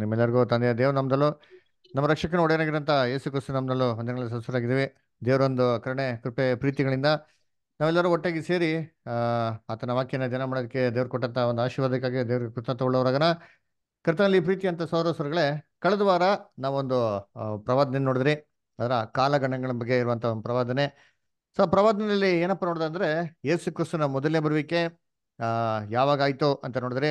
ನಿಮ್ಮೆಲ್ಲರಿಗೂ ತಂದೆಯ ದೇವ್ ನಮ್ದಲ್ಲೂ ನಮ್ಮ ರಕ್ಷಕನ ಒಡೆಯನಾಗಿರಂಥ ಯೇಸು ಕ್ರಿಸ್ತು ನಮ್ದಲ್ಲೂ ಸಸ್ಯರಾಗಿದ್ದೀವಿ ಸದಸ್ಯರಾಗಿದ್ದೇವೆ ದೇವರೊಂದು ಕರುಣೆ ಕೃಪೆ ಪ್ರೀತಿಗಳಿಂದ ನಾವೆಲ್ಲರೂ ಒಟ್ಟಾಗಿ ಸೇರಿ ಆತನ ವಾಕ್ಯನ ಜನ ಮಾಡೋದಕ್ಕೆ ದೇವ್ರು ಕೊಟ್ಟಂತ ಒಂದು ಆಶೀರ್ವಾದಕ್ಕಾಗಿ ದೇವ್ರಿಗೆ ಕೃತಜ್ಞತೆ ಕೃತನಲ್ಲಿ ಪ್ರೀತಿ ಅಂತ ಸಹೋದರಗಳೇ ಕಳೆದ ವಾರ ನಾವೊಂದು ಪ್ರವಾದನೆ ನೋಡಿದ್ರಿ ಅದರ ಕಾಲಗಣಗಳ ಬಗ್ಗೆ ಇರುವಂಥ ಒಂದು ಪ್ರವಾದನೆ ಸೊ ಪ್ರವಾದನೆಯಲ್ಲಿ ಏನಪ್ಪ ನೋಡಿದೆ ಯೇಸು ಕ್ರಿಸ್ತನ ಮೊದಲನೇ ಬರುವಿಕೆ ಯಾವಾಗ ಆಯಿತು ಅಂತ ನೋಡಿದ್ರೆ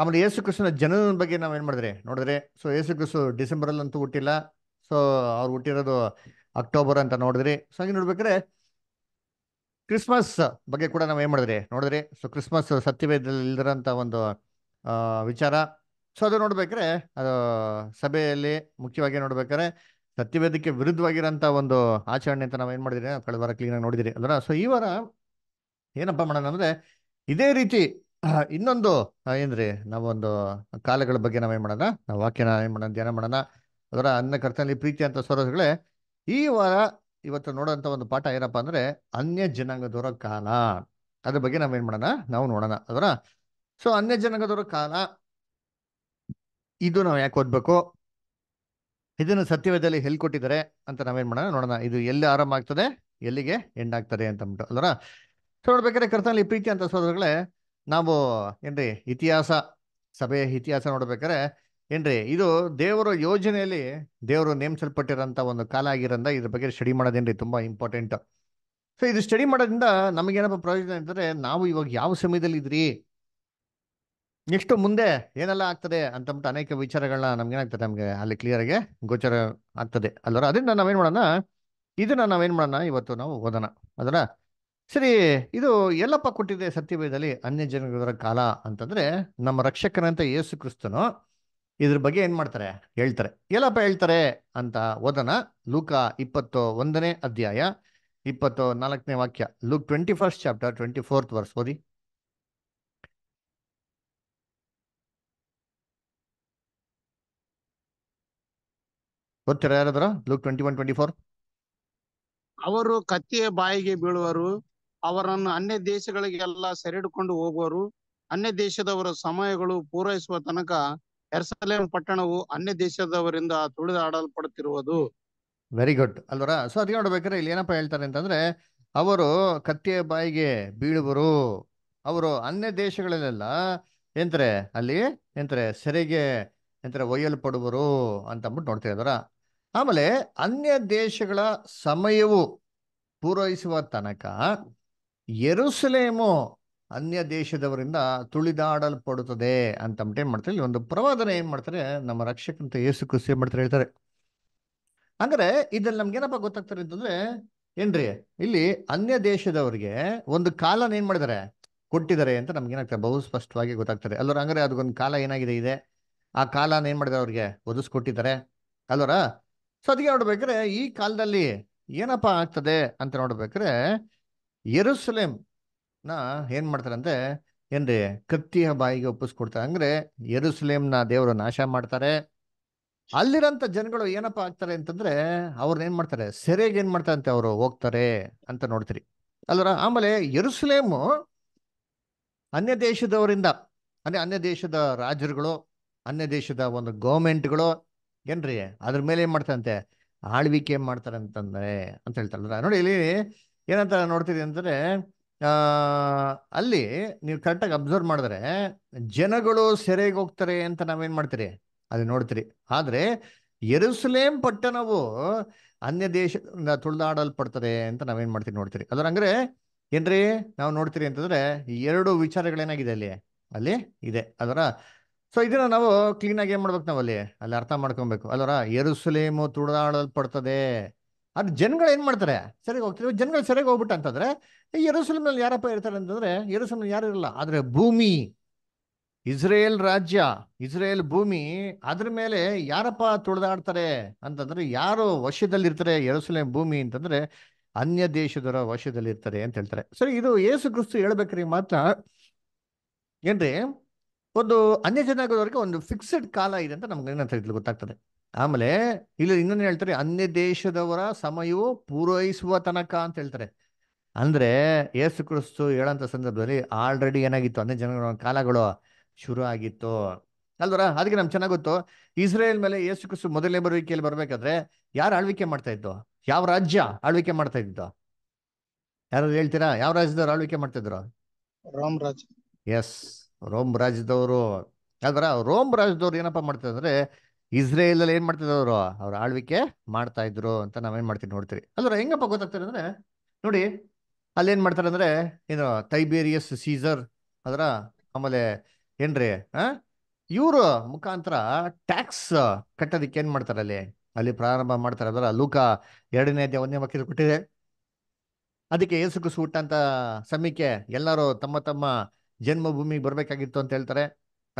ಆಮೇಲೆ ಯೇಸು ಕ್ರಿಸ್ತನ ಜನನ ಬಗ್ಗೆ ನಾವು ಏನು ಮಾಡಿದ್ರೆ ನೋಡಿದ್ರೆ ಸೊ ಯೇಸು ಡಿಸೆಂಬರಲ್ಲಿ ಅಂತೂ ಹುಟ್ಟಿಲ್ಲ ಸೊ ಅವ್ರು ಹುಟ್ಟಿರೋದು ಅಕ್ಟೋಬರ್ ಅಂತ ನೋಡಿದ್ರೆ ಸೊ ಹಂಗೆ ನೋಡ್ಬೇಕಾದ್ರೆ ಕ್ರಿಸ್ಮಸ್ ಬಗ್ಗೆ ಕೂಡ ನಾವು ಏನು ಮಾಡಿದ್ರೆ ನೋಡಿದ್ರೆ ಸೊ ಕ್ರಿಸ್ಮಸ್ ಸತ್ಯವೇದಲ್ಲಿ ಇಲ್ದಿರೋಂಥ ಒಂದು ವಿಚಾರ ಸೊ ಅದು ನೋಡ್ಬೇಕ್ರೆ ಅದು ಸಭೆಯಲ್ಲಿ ಮುಖ್ಯವಾಗಿ ನೋಡ್ಬೇಕಾದ್ರೆ ಸತ್ಯವೇದಕ್ಕೆ ವಿರುದ್ಧವಾಗಿರೋಂಥ ಒಂದು ಆಚರಣೆ ಅಂತ ನಾವು ಏನು ಮಾಡಿದ್ರೆ ಕಳೆದ ವಾರ ಕ್ಲೀನಾಗಿ ನೋಡಿದಿರಿ ಅಲ್ವ ಸೊ ಈ ವಾರ ಏನಪ್ಪ ಮಾಡೋಣ ಅಂದರೆ ಇದೇ ರೀತಿ ಇನ್ನೊಂದು ಏನ್ರಿ ನಾವೊಂದು ಕಾಲಗಳ ಬಗ್ಗೆ ನಾವೇನ್ ಮಾಡೋಣ ನಾವು ವಾಕ್ಯನ ಏನ್ ಮಾಡೋಣ ಧ್ಯಾನ ಮಾಡೋಣ ಅದರ ಅನ್ನ ಕರ್ತನಲ್ಲಿ ಪ್ರೀತಿ ಅಂತ ಸರೋಸ್ಗಳೇ ಈ ವಾರ ಇವತ್ತು ನೋಡೋಂತ ಒಂದು ಪಾಠ ಏನಪ್ಪಾ ಅಂದ್ರೆ ಅನ್ಯ ಜನಾಂಗದವರ ಕಾಲ ಅದ್ರ ಬಗ್ಗೆ ನಾವೇನ್ ಮಾಡೋಣ ನಾವು ನೋಡೋಣ ಅದರ ಸೊ ಅನ್ಯ ಜನಾಂಗದವರ ಕಾಲ ಇದು ನಾವು ಯಾಕೆ ಓದ್ಬೇಕು ಇದನ್ನು ಸತ್ಯವೇದಲ್ಲಿ ಹೇಳ್ಕೊಟ್ಟಿದ್ದಾರೆ ಅಂತ ನಾವೇನ್ ಮಾಡೋಣ ನೋಡೋಣ ಇದು ಎಲ್ಲಿ ಆರಂಭ ಆಗ್ತದೆ ಎಲ್ಲಿಗೆ ಎಂಡ್ ಆಗ್ತದೆ ಅಂತ ಅಂದ್ಬಿಟ್ಟು ಅದರ ನೋಡ್ಬೇಕಾದ್ರೆ ಕರ್ತನಲ್ಲಿ ಪ್ರೀತಿ ಅಂತ ಸೋದರಗಳೇ ನಾವು ಏನ್ರಿ ಇತಿಹಾಸ ಸಭೆಯ ಇತಿಹಾಸ ನೋಡ್ಬೇಕಾರೆ ಏನ್ರಿ ಇದು ದೇವರ ಯೋಜನೆಯಲ್ಲಿ ದೇವರು ನೇಮಿಸಲ್ಪಟ್ಟಿರೋಂಥ ಒಂದು ಕಾಲ ಆಗಿರೋಂಥ ಇದ್ರ ಬಗ್ಗೆ ಸ್ಟಡಿ ಮಾಡೋದೇನ್ರಿ ತುಂಬಾ ಇಂಪಾರ್ಟೆಂಟ್ ಸೊ ಇದು ಸ್ಟಡಿ ಮಾಡೋದ್ರಿಂದ ನಮಗೇನಪ್ಪ ಪ್ರಯೋಜನ ಅಂದ್ರೆ ನಾವು ಇವಾಗ ಯಾವ ಸಮಯದಲ್ಲಿ ಇದ್ರಿ ನೆಕ್ಸ್ಟ್ ಮುಂದೆ ಏನೆಲ್ಲ ಆಗ್ತದೆ ಅಂತ ಅನೇಕ ವಿಚಾರಗಳನ್ನ ನಮ್ಗೇನಾಗ್ತದೆ ನಮ್ಗೆ ಅಲ್ಲಿ ಕ್ಲಿಯರ್ ಆಗಿ ಗೋಚರ ಆಗ್ತದೆ ಅಲ್ವರ ಅದರಿಂದ ನಾವೇನ್ ಮಾಡೋಣ ಇದನ್ನ ನಾವೇನ್ ಮಾಡೋಣ ಇವತ್ತು ನಾವು ಓದೋಣ ಅದರ ಸರಿ ಇದು ಎಲ್ಲಪ್ಪ ಕೊಟ್ಟಿದೆ ಸತ್ಯವೇದಲ್ಲಿ ಅನ್ಯ ಜನಗಳ ಕಾಲ ಅಂತಂದ್ರೆ ನಮ್ಮ ರಕ್ಷಕನಂತ ಯೇಸು ಕ್ರಿಸ್ತನು ಇದ್ರ ಬಗ್ಗೆ ಏನ್ ಮಾಡ್ತಾರೆ ಹೇಳ್ತಾರೆ ಎಲ್ಲಪ್ಪ ಹೇಳ್ತಾರೆ ಅಂತ ಓದನ ಲೂಕ ಇಪ್ಪತ್ತು ಒಂದನೇ ಅಧ್ಯಾಯ ಇಪ್ಪತ್ತು ನಾಲ್ಕನೇ ವಾಕ್ಯ Luke twenty first chapter twenty fourth verse ಓದಿ ಗೊತ್ತಿರ ಯಾರಾದ್ರ Luke twenty one twenty four ಅವರು ಕತ್ತಿಯ ಬಾಯಿಗೆ ಬೀಳುವರು ಅವರನ್ನು ಅನ್ಯ ದೇಶಗಳಿಗೆಲ್ಲ ಸೆರೆಡ್ಕೊಂಡು ಹೋಗುವರು ಅನ್ಯ ದೇಶದವರ ಸಮಯಗಳು ಪೂರೈಸುವ ತನಕ ಎರ್ಸಲೇಮ್ ಪಟ್ಟಣವು ಅನ್ಯ ದೇಶದವರಿಂದ ತುಳಿದಾಡಲ್ಪಡುತ್ತಿರುವುದು ವೆರಿ ಗುಡ್ ಅಲ್ವರ ಸೊ ಅದಕ್ಕೆ ನೋಡ್ಬೇಕಾದ್ರೆ ಇಲ್ಲಿ ಏನಪ್ಪಾ ಹೇಳ್ತಾರೆ ಅಂತಂದ್ರೆ ಅವರು ಕತ್ತಿಯ ಬಾಯಿಗೆ ಬೀಳುವರು ಅವರು ಅನ್ಯ ದೇಶಗಳಲ್ಲೆಲ್ಲ ಎಂತರೆ ಅಲ್ಲಿ ಎಂತ್ರೆ ಸೆರೆಗೆ ಎಂತ್ರೆ ಒಯ್ಯಲ್ಪಡುವರು ಅಂತ ಅಂದ್ಬಿಟ್ಟು ನೋಡ್ತಾ ಇದ್ದಾರ ಆಮೇಲೆ ಅನ್ಯ ದೇಶಗಳ ಸಮಯವು ಪೂರೈಸುವ ತನಕ ಎರುಸಲೇಮು ಅನ್ಯ ದೇಶದವರಿಂದ ತುಳಿದಾಡಲ್ಪಡುತ್ತದೆ ಅಂತ ಏನು ಮಾಡ್ತಾರೆ ಇಲ್ಲಿ ಒಂದು ಪ್ರವಾದನೆ ಏನು ಮಾಡ್ತಾರೆ ನಮ್ಮ ರಕ್ಷಕಂತ ಏಸು ಕೃಷಿ ಏನು ಮಾಡ್ತಾರೆ ಹೇಳ್ತಾರೆ ಅಂದ್ರೆ ಇದ್ರಲ್ಲಿ ನಮ್ಗೆ ಏನಪ್ಪ ಗೊತ್ತಾಗ್ತಾರೆ ಅಂತಂದ್ರೆ ಏನ್ರಿ ಇಲ್ಲಿ ಅನ್ಯ ದೇಶದವರಿಗೆ ಒಂದು ಕಾಲನ ಏನ್ ಮಾಡಿದ್ದಾರೆ ಕೊಟ್ಟಿದ್ದಾರೆ ಅಂತ ನಮ್ಗೆ ಏನಾಗ್ತದೆ ಬಹು ಸ್ಪಷ್ಟವಾಗಿ ಗೊತ್ತಾಗ್ತಾರೆ ಅಲ್ಲರ ಅಂದ್ರೆ ಅದಕ್ಕೊಂದು ಕಾಲ ಏನಾಗಿದೆ ಇದೆ ಆ ಕಾಲನ ಏನ್ ಮಾಡಿದ್ದಾರೆ ಅವ್ರಿಗೆ ಒದಿಸ್ಕೊಟ್ಟಿದ್ದಾರೆ ಅಲ್ಲರ ಸೊ ಅದಕ್ಕೆ ನೋಡ್ಬೇಕ್ರೆ ಈ ಕಾಲದಲ್ಲಿ ಏನಪ್ಪಾ ಆಗ್ತದೆ ಅಂತ ನೋಡ್ಬೇಕ್ರೆ ನ ಏನ್ ಮಾಡ್ತಾರಂತೆ ಏನ್ರಿ ಕತ್ತಿಯ ಬಾಯಿಗೆ ಒಪ್ಪಿಸ್ಕೊಡ್ತಾರೆ ಅಂದ್ರೆ ನ ದೇವರು ನಾಶ ಮಾಡ್ತಾರೆ ಅಲ್ಲಿರೋಂಥ ಜನಗಳು ಏನಪ್ಪ ಆಗ್ತಾರೆ ಅಂತಂದ್ರೆ ಅವ್ರ ಏನ್ ಮಾಡ್ತಾರೆ ಸೆರೆಗೆ ಏನು ಮಾಡ್ತಾರಂತೆ ಅವರು ಹೋಗ್ತಾರೆ ಅಂತ ನೋಡ್ತೀರಿ ಅಲ್ಲರ ಆಮೇಲೆ ಎರುಸಲೇಮು ಅನ್ಯ ದೇಶದವರಿಂದ ಅಂದ್ರೆ ಅನ್ಯ ದೇಶದ ರಾಜರುಗಳು ಅನ್ಯ ದೇಶದ ಒಂದು ಗೌರ್ಮೆಂಟ್ಗಳು ಏನ್ರಿ ಅದ್ರ ಮೇಲೆ ಏನ್ ಮಾಡ್ತಾರಂತೆ ಆಳ್ವಿಕೆ ಮಾಡ್ತಾರೆ ಅಂತಂದ್ರೆ ಅಂತ ಹೇಳ್ತಾರಲ್ಲ ನೋಡಿ ಇಲ್ಲಿ ಏನಂತ ನೋಡ್ತೀರಿ ಅಂದರೆ ಅಲ್ಲಿ ನೀವು ಕರೆಕ್ಟಾಗಿ ಅಬ್ಸರ್ವ್ ಮಾಡಿದ್ರೆ ಜನಗಳು ಸೆರೆಗೆ ಹೋಗ್ತಾರೆ ಅಂತ ನಾವೇನು ಮಾಡ್ತೀರಿ ಅದು ನೋಡ್ತೀರಿ ಆದರೆ ಎರುಸುಲೇಮ್ ಪಟ್ಟಣವು ಅನ್ಯ ದೇಶದಿಂದ ತುಳಿದಾಡಲ್ಪಡ್ತದೆ ಅಂತ ನಾವೇನು ಮಾಡ್ತೀವಿ ನೋಡ್ತೀರಿ ಅದರ ಹಂಗ್ರೆ ಏನ್ರಿ ನಾವು ನೋಡ್ತೀರಿ ಅಂತಂದರೆ ಎರಡು ವಿಚಾರಗಳೇನಾಗಿದೆ ಅಲ್ಲಿ ಅಲ್ಲಿ ಇದೆ ಅದರ ಸೊ ಇದನ್ನ ನಾವು ಕ್ಲೀನಾಗಿ ಏನು ಮಾಡ್ಬೇಕು ನಾವು ಅಲ್ಲಿ ಅಲ್ಲಿ ಅರ್ಥ ಮಾಡ್ಕೊಬೇಕು ಅಲ್ಲರ ಎರುಸುಲೇಮು ತುಳಿದಾಡಲ್ಪಡ್ತದೆ ಅದು ಜನಗಳು ಏನು ಮಾಡ್ತಾರೆ ಸರಿಯಾಗಿ ಹೋಗ್ತಾರೆ ಜನಗಳು ಸರಿಯಾಗಿ ಹೋಗ್ಬಿಟ್ಟು ಅಂತಂದ್ರೆ ಎರೂಸಲಮಲ್ಲಿ ಯಾರಪ್ಪ ಇರ್ತಾರೆ ಅಂತಂದ್ರೆ ಎರೂಸಲಮಲ್ಲಿ ಯಾರು ಇರಲ್ಲ ಆದರೆ ಭೂಮಿ ಇಸ್ರೇಲ್ ರಾಜ್ಯ ಇಸ್ರೇಲ್ ಭೂಮಿ ಅದ್ರ ಮೇಲೆ ಯಾರಪ್ಪ ತುಳಿದಾಡ್ತಾರೆ ಅಂತಂದ್ರೆ ಯಾರು ವಶದಲ್ಲಿರ್ತಾರೆ ಎರೂಸಲೇಮ್ ಭೂಮಿ ಅಂತಂದ್ರೆ ಅನ್ಯ ದೇಶದವರ ವಶದಲ್ಲಿರ್ತಾರೆ ಅಂತ ಹೇಳ್ತಾರೆ ಸರಿ ಇದು ಏಸು ಕ್ರಿಸ್ತು ಹೇಳ್ಬೇಕ್ರಿ ಮಾತ್ರ ಏನ್ರಿ ಒಂದು ಅನ್ಯ ಜನಾಗೋದವರಿಗೆ ಒಂದು ಫಿಕ್ಸೆಡ್ ಕಾಲ ಇದೆ ಅಂತ ನಮ್ಗೆ ಏನಂತ ಗೊತ್ತಾಗ್ತದೆ ಆಮೇಲೆ ಇಲ್ಲಿ ಇನ್ನೊಂದು ಹೇಳ್ತಾರೆ ಅನ್ಯ ದೇಶದವರ ಸಮಯವು ಪೂರೈಸುವ ತನಕ ಅಂತ ಹೇಳ್ತಾರೆ ಅಂದ್ರೆ ಯೇಸು ಕ್ರಿಸ್ತು ಹೇಳಂತ ಸಂದರ್ಭದಲ್ಲಿ ಆಲ್ರೆಡಿ ಏನಾಗಿತ್ತು ಅನ್ಯ ಜನಗಳ ಕಾಲಗಳು ಶುರು ಆಗಿತ್ತು ಅಲ್ವರ ಅದಕ್ಕೆ ನಮ್ಗೆ ಚೆನ್ನಾಗಿ ಗೊತ್ತು ಇಸ್ರೇಲ್ ಮೇಲೆ ಯೇಸು ಕ್ರಿಸ್ತು ಮೊದಲನೇ ಬರುವಿಕೆಯಲ್ಲಿ ಬರ್ಬೇಕಾದ್ರೆ ಯಾರು ಆಳ್ವಿಕೆ ಮಾಡ್ತಾ ಇತ್ತು ಯಾವ ರಾಜ್ಯ ಆಳ್ವಿಕೆ ಮಾಡ್ತಾ ಇದ್ದು ಯಾರಾದ್ರು ಹೇಳ್ತೀರಾ ಯಾವ ರಾಜ್ಯದವ್ರು ಆಳ್ವಿಕೆ ಮಾಡ್ತಿದ್ರು ರೋಮ್ ರಾಜ್ ಎಸ್ ರೋಮ್ ರಾಜ್ಯದವರು ಅಲ್ವರ ರೋಮ್ ರಾಜ್ಯದವ್ರು ಏನಪ್ಪಾ ಅಂದ್ರೆ ಅಲ್ಲಿ ಏನ್ ಮಾಡ್ತಿದ್ರು ಅವರು ಅವ್ರ ಆಳ್ವಿಕೆ ಮಾಡ್ತಾ ಇದ್ರು ಅಂತ ನಾವೇನ್ ಮಾಡ್ತೀವಿ ನೋಡ್ತೀರಿ ಅಲ್ರ ಹೆಂಗಪ್ಪ ಗೊತ್ತಾಗ್ತಾರೆ ಅಂದ್ರೆ ನೋಡಿ ಅಲ್ಲಿ ಏನ್ ಮಾಡ್ತಾರೆ ಅಂದ್ರೆ ಏನು ತೈಬೇರಿಯಸ್ ಸೀಸರ್ ಅದರ ಆಮೇಲೆ ಏನ್ರಿ ಆ ಇವ್ರ ಮುಖಾಂತರ ಟ್ಯಾಕ್ಸ್ ಕಟ್ಟೋದಕ್ಕೆ ಏನ್ ಮಾಡ್ತಾರೆ ಅಲ್ಲಿ ಅಲ್ಲಿ ಪ್ರಾರಂಭ ಮಾಡ್ತಾರೆ ಅದರ ಲೂಕ ಎರಡನೇ ಒಂದನೇ ಮಕ್ಕಳು ಕೊಟ್ಟಿದೆ ಅದಕ್ಕೆ ಏಸು ಅಂತ ಸಮೀಕೆ ಎಲ್ಲರೂ ತಮ್ಮ ತಮ್ಮ ಜನ್ಮಭೂಮಿಗೆ ಬರಬೇಕಾಗಿತ್ತು ಅಂತ ಹೇಳ್ತಾರೆ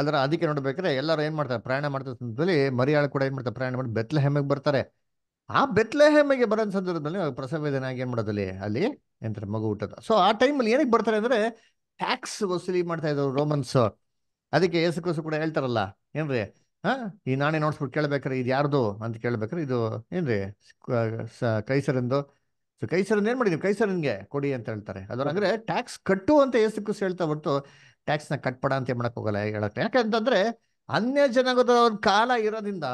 ಅಲ್ಲರ ಅದಕ್ಕೆ ನೋಡ್ಬೇಕಾದ್ರೆ ಎಲ್ಲರೂ ಏನ್ ಮಾಡ್ತಾರೆ ಪ್ರಯಾಣ ಮಾಡ್ತಾರೆ ಸಂದರ್ಭದಲ್ಲಿ ಮರಿಯಾಳು ಕೂಡ ಏನ್ ಮಾಡ್ತಾರೆ ಪ್ರಯಾಣ ಮಾಡಿ ಹೆಮ್ಮೆಗೆ ಬರ್ತಾರೆ ಆ ಹೆಮ್ಮೆಗೆ ಬರೋ ಸಂದರ್ಭದಲ್ಲಿ ಆಗಿ ಏನ್ ಮಾಡೋದಲ್ಲಿ ಅಲ್ಲಿ ಎಂತಾರೆ ಮಗು ಹುಟ್ಟದ ಸೊ ಆ ಟೈಮಲ್ಲಿ ಏನಕ್ಕೆ ಬರ್ತಾರೆ ಅಂದ್ರೆ ಟ್ಯಾಕ್ಸ್ ವಸೂಲಿ ಮಾಡ್ತಾ ಇದ್ರು ರೋಮನ್ಸ್ ಅದಕ್ಕೆ ಯೇಸು ಕೂಡ ಹೇಳ್ತಾರಲ್ಲ ಏನ್ರಿ ಹಾ ಈ ನಾಣ್ಯ ನೋಡ್ಸ್ಬಿಟ್ಟು ಕೇಳ್ಬೇಕ್ರೆ ಇದು ಯಾರ್ದು ಅಂತ ಕೇಳ್ಬೇಕ್ರೆ ಇದು ಏನ್ರಿ ಕೈಸರಂದು ಸೊ ಕೈಸರನ್ ಏನು ಮಾಡಿದ್ವಿ ಕೈಸರನ್ಗೆ ಕೊಡಿ ಅಂತ ಹೇಳ್ತಾರೆ ಅದ್ರ ಅಂದ್ರೆ ಟ್ಯಾಕ್ಸ್ ಕಟ್ಟು ಅಂತ ಯೇಸು ಹೇಳ್ತಾ ಹೊರತು ಟ್ಯಾಕ್ಸ್ನ ಕಟ್ ಅಂತ ಮಾಡಕ್ ಹೋಗಲ್ಲ ಹೇಳಕ್ಕೆ ಯಾಕಂತಂದ್ರೆ ಅನ್ಯ ಜನಗದ ಕಾಲ ಇರೋದ್ರಿಂದ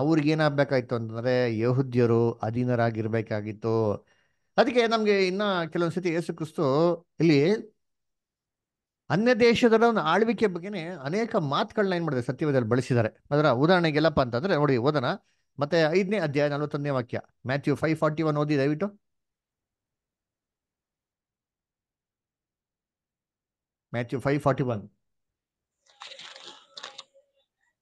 ಅವ್ರಿಗೇನಾಗಬೇಕಾಯ್ತು ಅಂತಂದ್ರೆ ಯಹುದ್ಯರು ಅಧೀನರಾಗಿರ್ಬೇಕಾಗಿತ್ತು ಅದಕ್ಕೆ ನಮ್ಗೆ ಇನ್ನ ಕೆಲವೊಂದ್ಸತಿ ಯೇಸು ಕ್ರಿಸ್ತು ಇಲ್ಲಿ ಅನ್ಯ ದೇಶದಲ್ಲ ಒಂದು ಆಳ್ವಿಕೆ ಬಗ್ಗೆನೇ ಅನೇಕ ಮಾತುಗಳನ್ನ ಏನ್ ಮಾಡಿದೆ ಸತ್ಯವೇದಲ್ಲಿ ಬಳಸಿದ್ದಾರೆ ಅದರ ಉದಾಹರಣೆಗೆಲ್ಲಪ್ಪ ಅಂತಂದ್ರೆ ನೋಡಿ ಓದೋಣ ಮತ್ತೆ ಐದನೇ ಅಧ್ಯಾಯ ನಲವತ್ತೊಂದನೇ ವಾಕ್ಯ ಮ್ಯಾಥ್ಯೂ ಫೈವ್ ಫಾರ್ಟಿ ಒನ್ ಓದಿ ದಯವಿಟ್ಟು ಮ್ಯಾಥ್ಯೂ ಫೈವ್ ಫಾರ್ಟಿ ಒನ್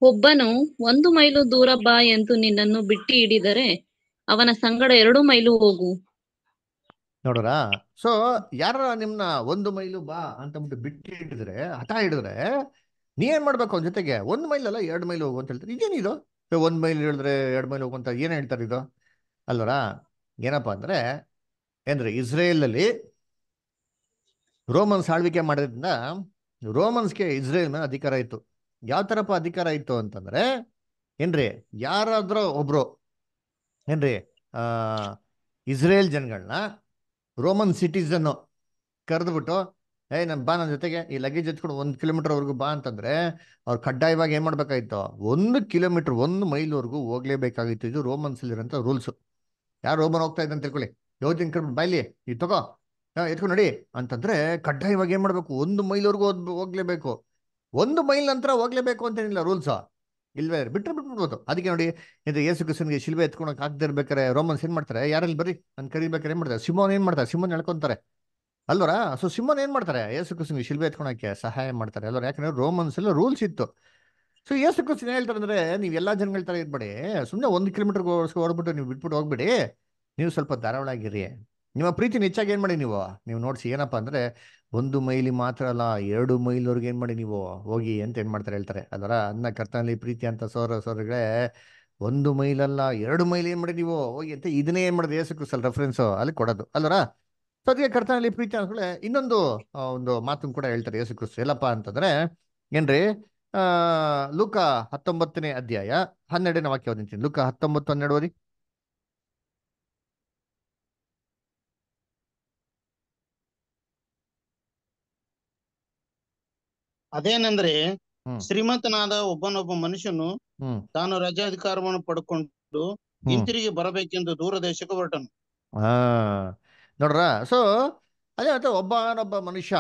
ಒಬ್ಬನು ಒಂದು ಮೈಲು ದೂರ ಬಾ ಎಂದು ನಿನ್ನನ್ನು ಬಿಟ್ಟಿ ಹಿಡಿದರೆ ಅವನ ಸಂಗಡ ಎರಡು ಮೈಲು ಹೋಗು ನೋಡೋರ ಸೊ ಯಾರ ನಿಮ್ನ ಒಂದು ಮೈಲು ಬಾ ಅಂತ ಬಿಟ್ಟು ಹಿಡಿದ್ರೆ ಹಠ ಹಿಡಿದ್ರೆ ನೀ ಏನ್ ಮಾಡ್ಬೇಕು ಅವ್ನ ಜೊತೆಗೆ ಒಂದ್ ಮೈಲ್ ಅಲ್ಲ ಎರಡು ಮೈಲ್ ಹೋಗು ಅಂತ ಹೇಳ್ತಾರೆ ಇದೇನಿದು ಒಂದು ಮೈಲ್ ಹೇಳಿದ್ರೆ ಎರಡು ಮೈಲ್ ಹೋಗು ಅಂತ ಏನ್ ಹೇಳ್ತಾರೆ ಇದು ಅಲ್ವರ ಏನಪ್ಪಾ ಅಂದ್ರೆ ಅಂದ್ರೆ ಇಸ್ರೇಲ್ ಅಲ್ಲಿ ರೋಮನ್ಸ್ ಆಳ್ವಿಕೆ ಮಾಡೋದ್ರಿಂದ ರೋಮನ್ಸ್ಗೆ ಇಸ್ರೇಲ್ ಮೇಲೆ ಅಧಿಕಾರ ಇತ್ತು ಯಾವ ಥರಪ್ಪ ಅಧಿಕಾರ ಇತ್ತು ಅಂತಂದ್ರೆ ಏನ್ರಿ ಯಾರಾದ್ರೂ ಒಬ್ರು ಏನ್ರಿ ಇಸ್ರೇಲ್ ಜನಗಳನ್ನ ರೋಮನ್ ಸಿಟಿಸನ್ನು ಕರೆದ್ಬಿಟ್ಟು ಏಯ್ ನಾನು ಬಾ ನನ್ನ ಜೊತೆಗೆ ಈ ಲಗೇಜ್ ಎತ್ಕೊಂಡು ಒಂದು ಕಿಲೋಮೀಟರ್ವರೆಗೂ ಬಾ ಅಂತಂದ್ರೆ ಅವ್ರು ಕಡ್ಡಾಯವಾಗಿ ಏನು ಮಾಡ್ಬೇಕಾಗಿತ್ತು ಒಂದು ಕಿಲೋಮೀಟರ್ ಒಂದು ಮೈಲ್ವರೆಗೂ ಹೋಗ್ಲೇಬೇಕಾಗಿತ್ತು ಇದು ರೋಮನ್ಸಲ್ಲಿರೋಂಥ ರೂಲ್ಸು ಯಾರು ರೋಮನ್ ಹೋಗ್ತಾ ಇದ್ದಂತ ತಿಳ್ಕೊಳ್ಳಿ ಯೋಜನೆ ಕರ್ಬಿಟ್ಟು ಬಾಯ್ಲಿ ಇದು ತಗೋ ಎತ್ಕೊಂಡು ನೋಡಿ ಅಂತಂದ್ರೆ ಕಡ್ಡಾಯವಾಗಿ ಏನ್ ಮಾಡ್ಬೇಕು ಒಂದು ಮೈಲ್ವರೆಗೂ ಹೋಗ್ಲೇಬೇಕು ಒಂದು ಮೈಲ್ ನಂತರ ಹೋಗ್ಲೇಬೇಕು ಅಂತೇನಿಲ್ಲ ರೂಲ್ಸ್ ಇಲ್ವೇ ಬಿಟ್ಟರೆ ಬಿಟ್ಬಿಡ್ಬೋದು ಅದಕ್ಕೆ ನೋಡಿ ಇದು ಯೇಸು ಕೃಷ್ಣನ್ಗೆ ಶಿಲ್ವೆ ಎತ್ಕೊಳಕ್ ಆಗದಿರ್ಬೇಕಾರೆ ರೋಮನ್ಸ್ ಏನ್ ಮಾಡ್ತಾರೆ ಯಾರಲ್ಲಿ ಬರ್ರಿ ನಾನು ಕರಿಬೇಕಾರೆ ಏನ್ ಮಾಡ್ತಾರೆ ಸಿಮೋನ್ ಏನ್ ಮಾಡ್ತಾರೆ ಸಿಮೋನ್ ಹೇಳ್ಕೊಂತಾರೆ ಅಲ್ವರ ಸೊ ಸಿಮೋನ್ ಏನ್ ಮಾಡ್ತಾರೆ ಯೇಸು ಕ್ರಿಸ್ತನ್ಗೆ ಶಿಲ್ಬೆ ಎತ್ಕೊಳಕ್ಕೆ ಸಹಾಯ ಮಾಡ್ತಾರೆ ಅಲ್ವರ ಯಾಕಂದ್ರೆ ರೋಮನ್ಸ್ ಎಲ್ಲ ರೂಲ್ಸ್ ಇತ್ತು ಸೊ ಯೇಸು ಕೃಷ್ಣ ಹೇಳ್ತಾರೆ ಅಂದ್ರೆ ನೀವು ಎಲ್ಲಾ ಜನಗಳ ತರ ಇರ್ಬೇಡಿ ಸುಮ್ಮನೆ ಒಂದು ಕಿಲೋಮೀಟರ್ ಓಡಿಸ್ಕೊ ಹೊರಬಿಟ್ಟು ನೀವು ಬಿಟ್ಬಿಟ್ಟು ಹೋಗ್ಬಿಡಿ ನೀವು ಸ್ವಲ್ಪ ಧಾರಾವಳ ಆಗಿರಿ ನಿಮ್ಮ ಪ್ರೀತಿನ ಹೆಚ್ಚಾಗಿ ಏನು ಮಾಡಿ ನೀವು ನೀವು ನೋಡ್ಸಿ ಏನಪ್ಪ ಅಂದ್ರೆ ಒಂದು ಮೈಲಿ ಮಾತ್ರ ಅಲ್ಲ ಎರಡು ಮೈಲ್ವರೆಗೆ ಏನು ಮಾಡಿ ನೀವು ಹೋಗಿ ಅಂತ ಏನು ಮಾಡ್ತಾರೆ ಹೇಳ್ತಾರೆ ಅದರ ಅನ್ನ ಕರ್ತನಲ್ಲಿ ಪ್ರೀತಿ ಅಂತ ಸೋರ ಸೋರಗಳೇ ಒಂದು ಮೈಲಲ್ಲ ಎರಡು ಮೈಲ್ ಏನು ಮಾಡಿ ನೀವು ಹೋಗಿ ಅಂತ ಇದನ್ನೇ ಏನು ಮಾಡಿದೆ ಯೇಸು ಕ್ರಿಸ್ತಲ್ ರೆಫರೆನ್ಸ್ ಅಲ್ಲಿ ಕೊಡೋದು ಅಲ್ಲರ ಸದ್ಯ ಕರ್ತನಲ್ಲಿ ಪ್ರೀತಿ ಅಂದ್ಕೊಳ್ಳೆ ಇನ್ನೊಂದು ಒಂದು ಮಾತು ಕೂಡ ಹೇಳ್ತಾರೆ ಯೇಸು ಕ್ರಿಸ್ತು ಎಲ್ಲಪ್ಪ ಅಂತಂದರೆ ಏನ್ರಿ ಲೂಕ ಹತ್ತೊಂಬತ್ತನೇ ಅಧ್ಯಾಯ ಹನ್ನೆರಡನೇ ವಾಕ್ಯ ಓದಿಂತೀನಿ ಲೂಕ ಹತ್ತೊಂಬತ್ತು ಹನ್ನೆರಡು ಓದಿ ಅದೇನಂದ್ರೆ ಶ್ರೀಮಂತನಾದ ಒಬ್ಬನೊಬ್ಬ ಮನುಷ್ಯನು ತಾನು ರಜಾಧಿಕಾರವನ್ನು ಪಡ್ಕೊಂಡು ಹಿಂತಿರುಗಿ ಬರಬೇಕೆಂದು ದೂರ ದೇಶಕ್ಕೆ ಹೊರಟನು ನೋಡ್ರ ಸೊ ಅದೇ ಅಥವಾ ಒಬ್ಬನೊಬ್ಬ ಮನುಷ್ಯ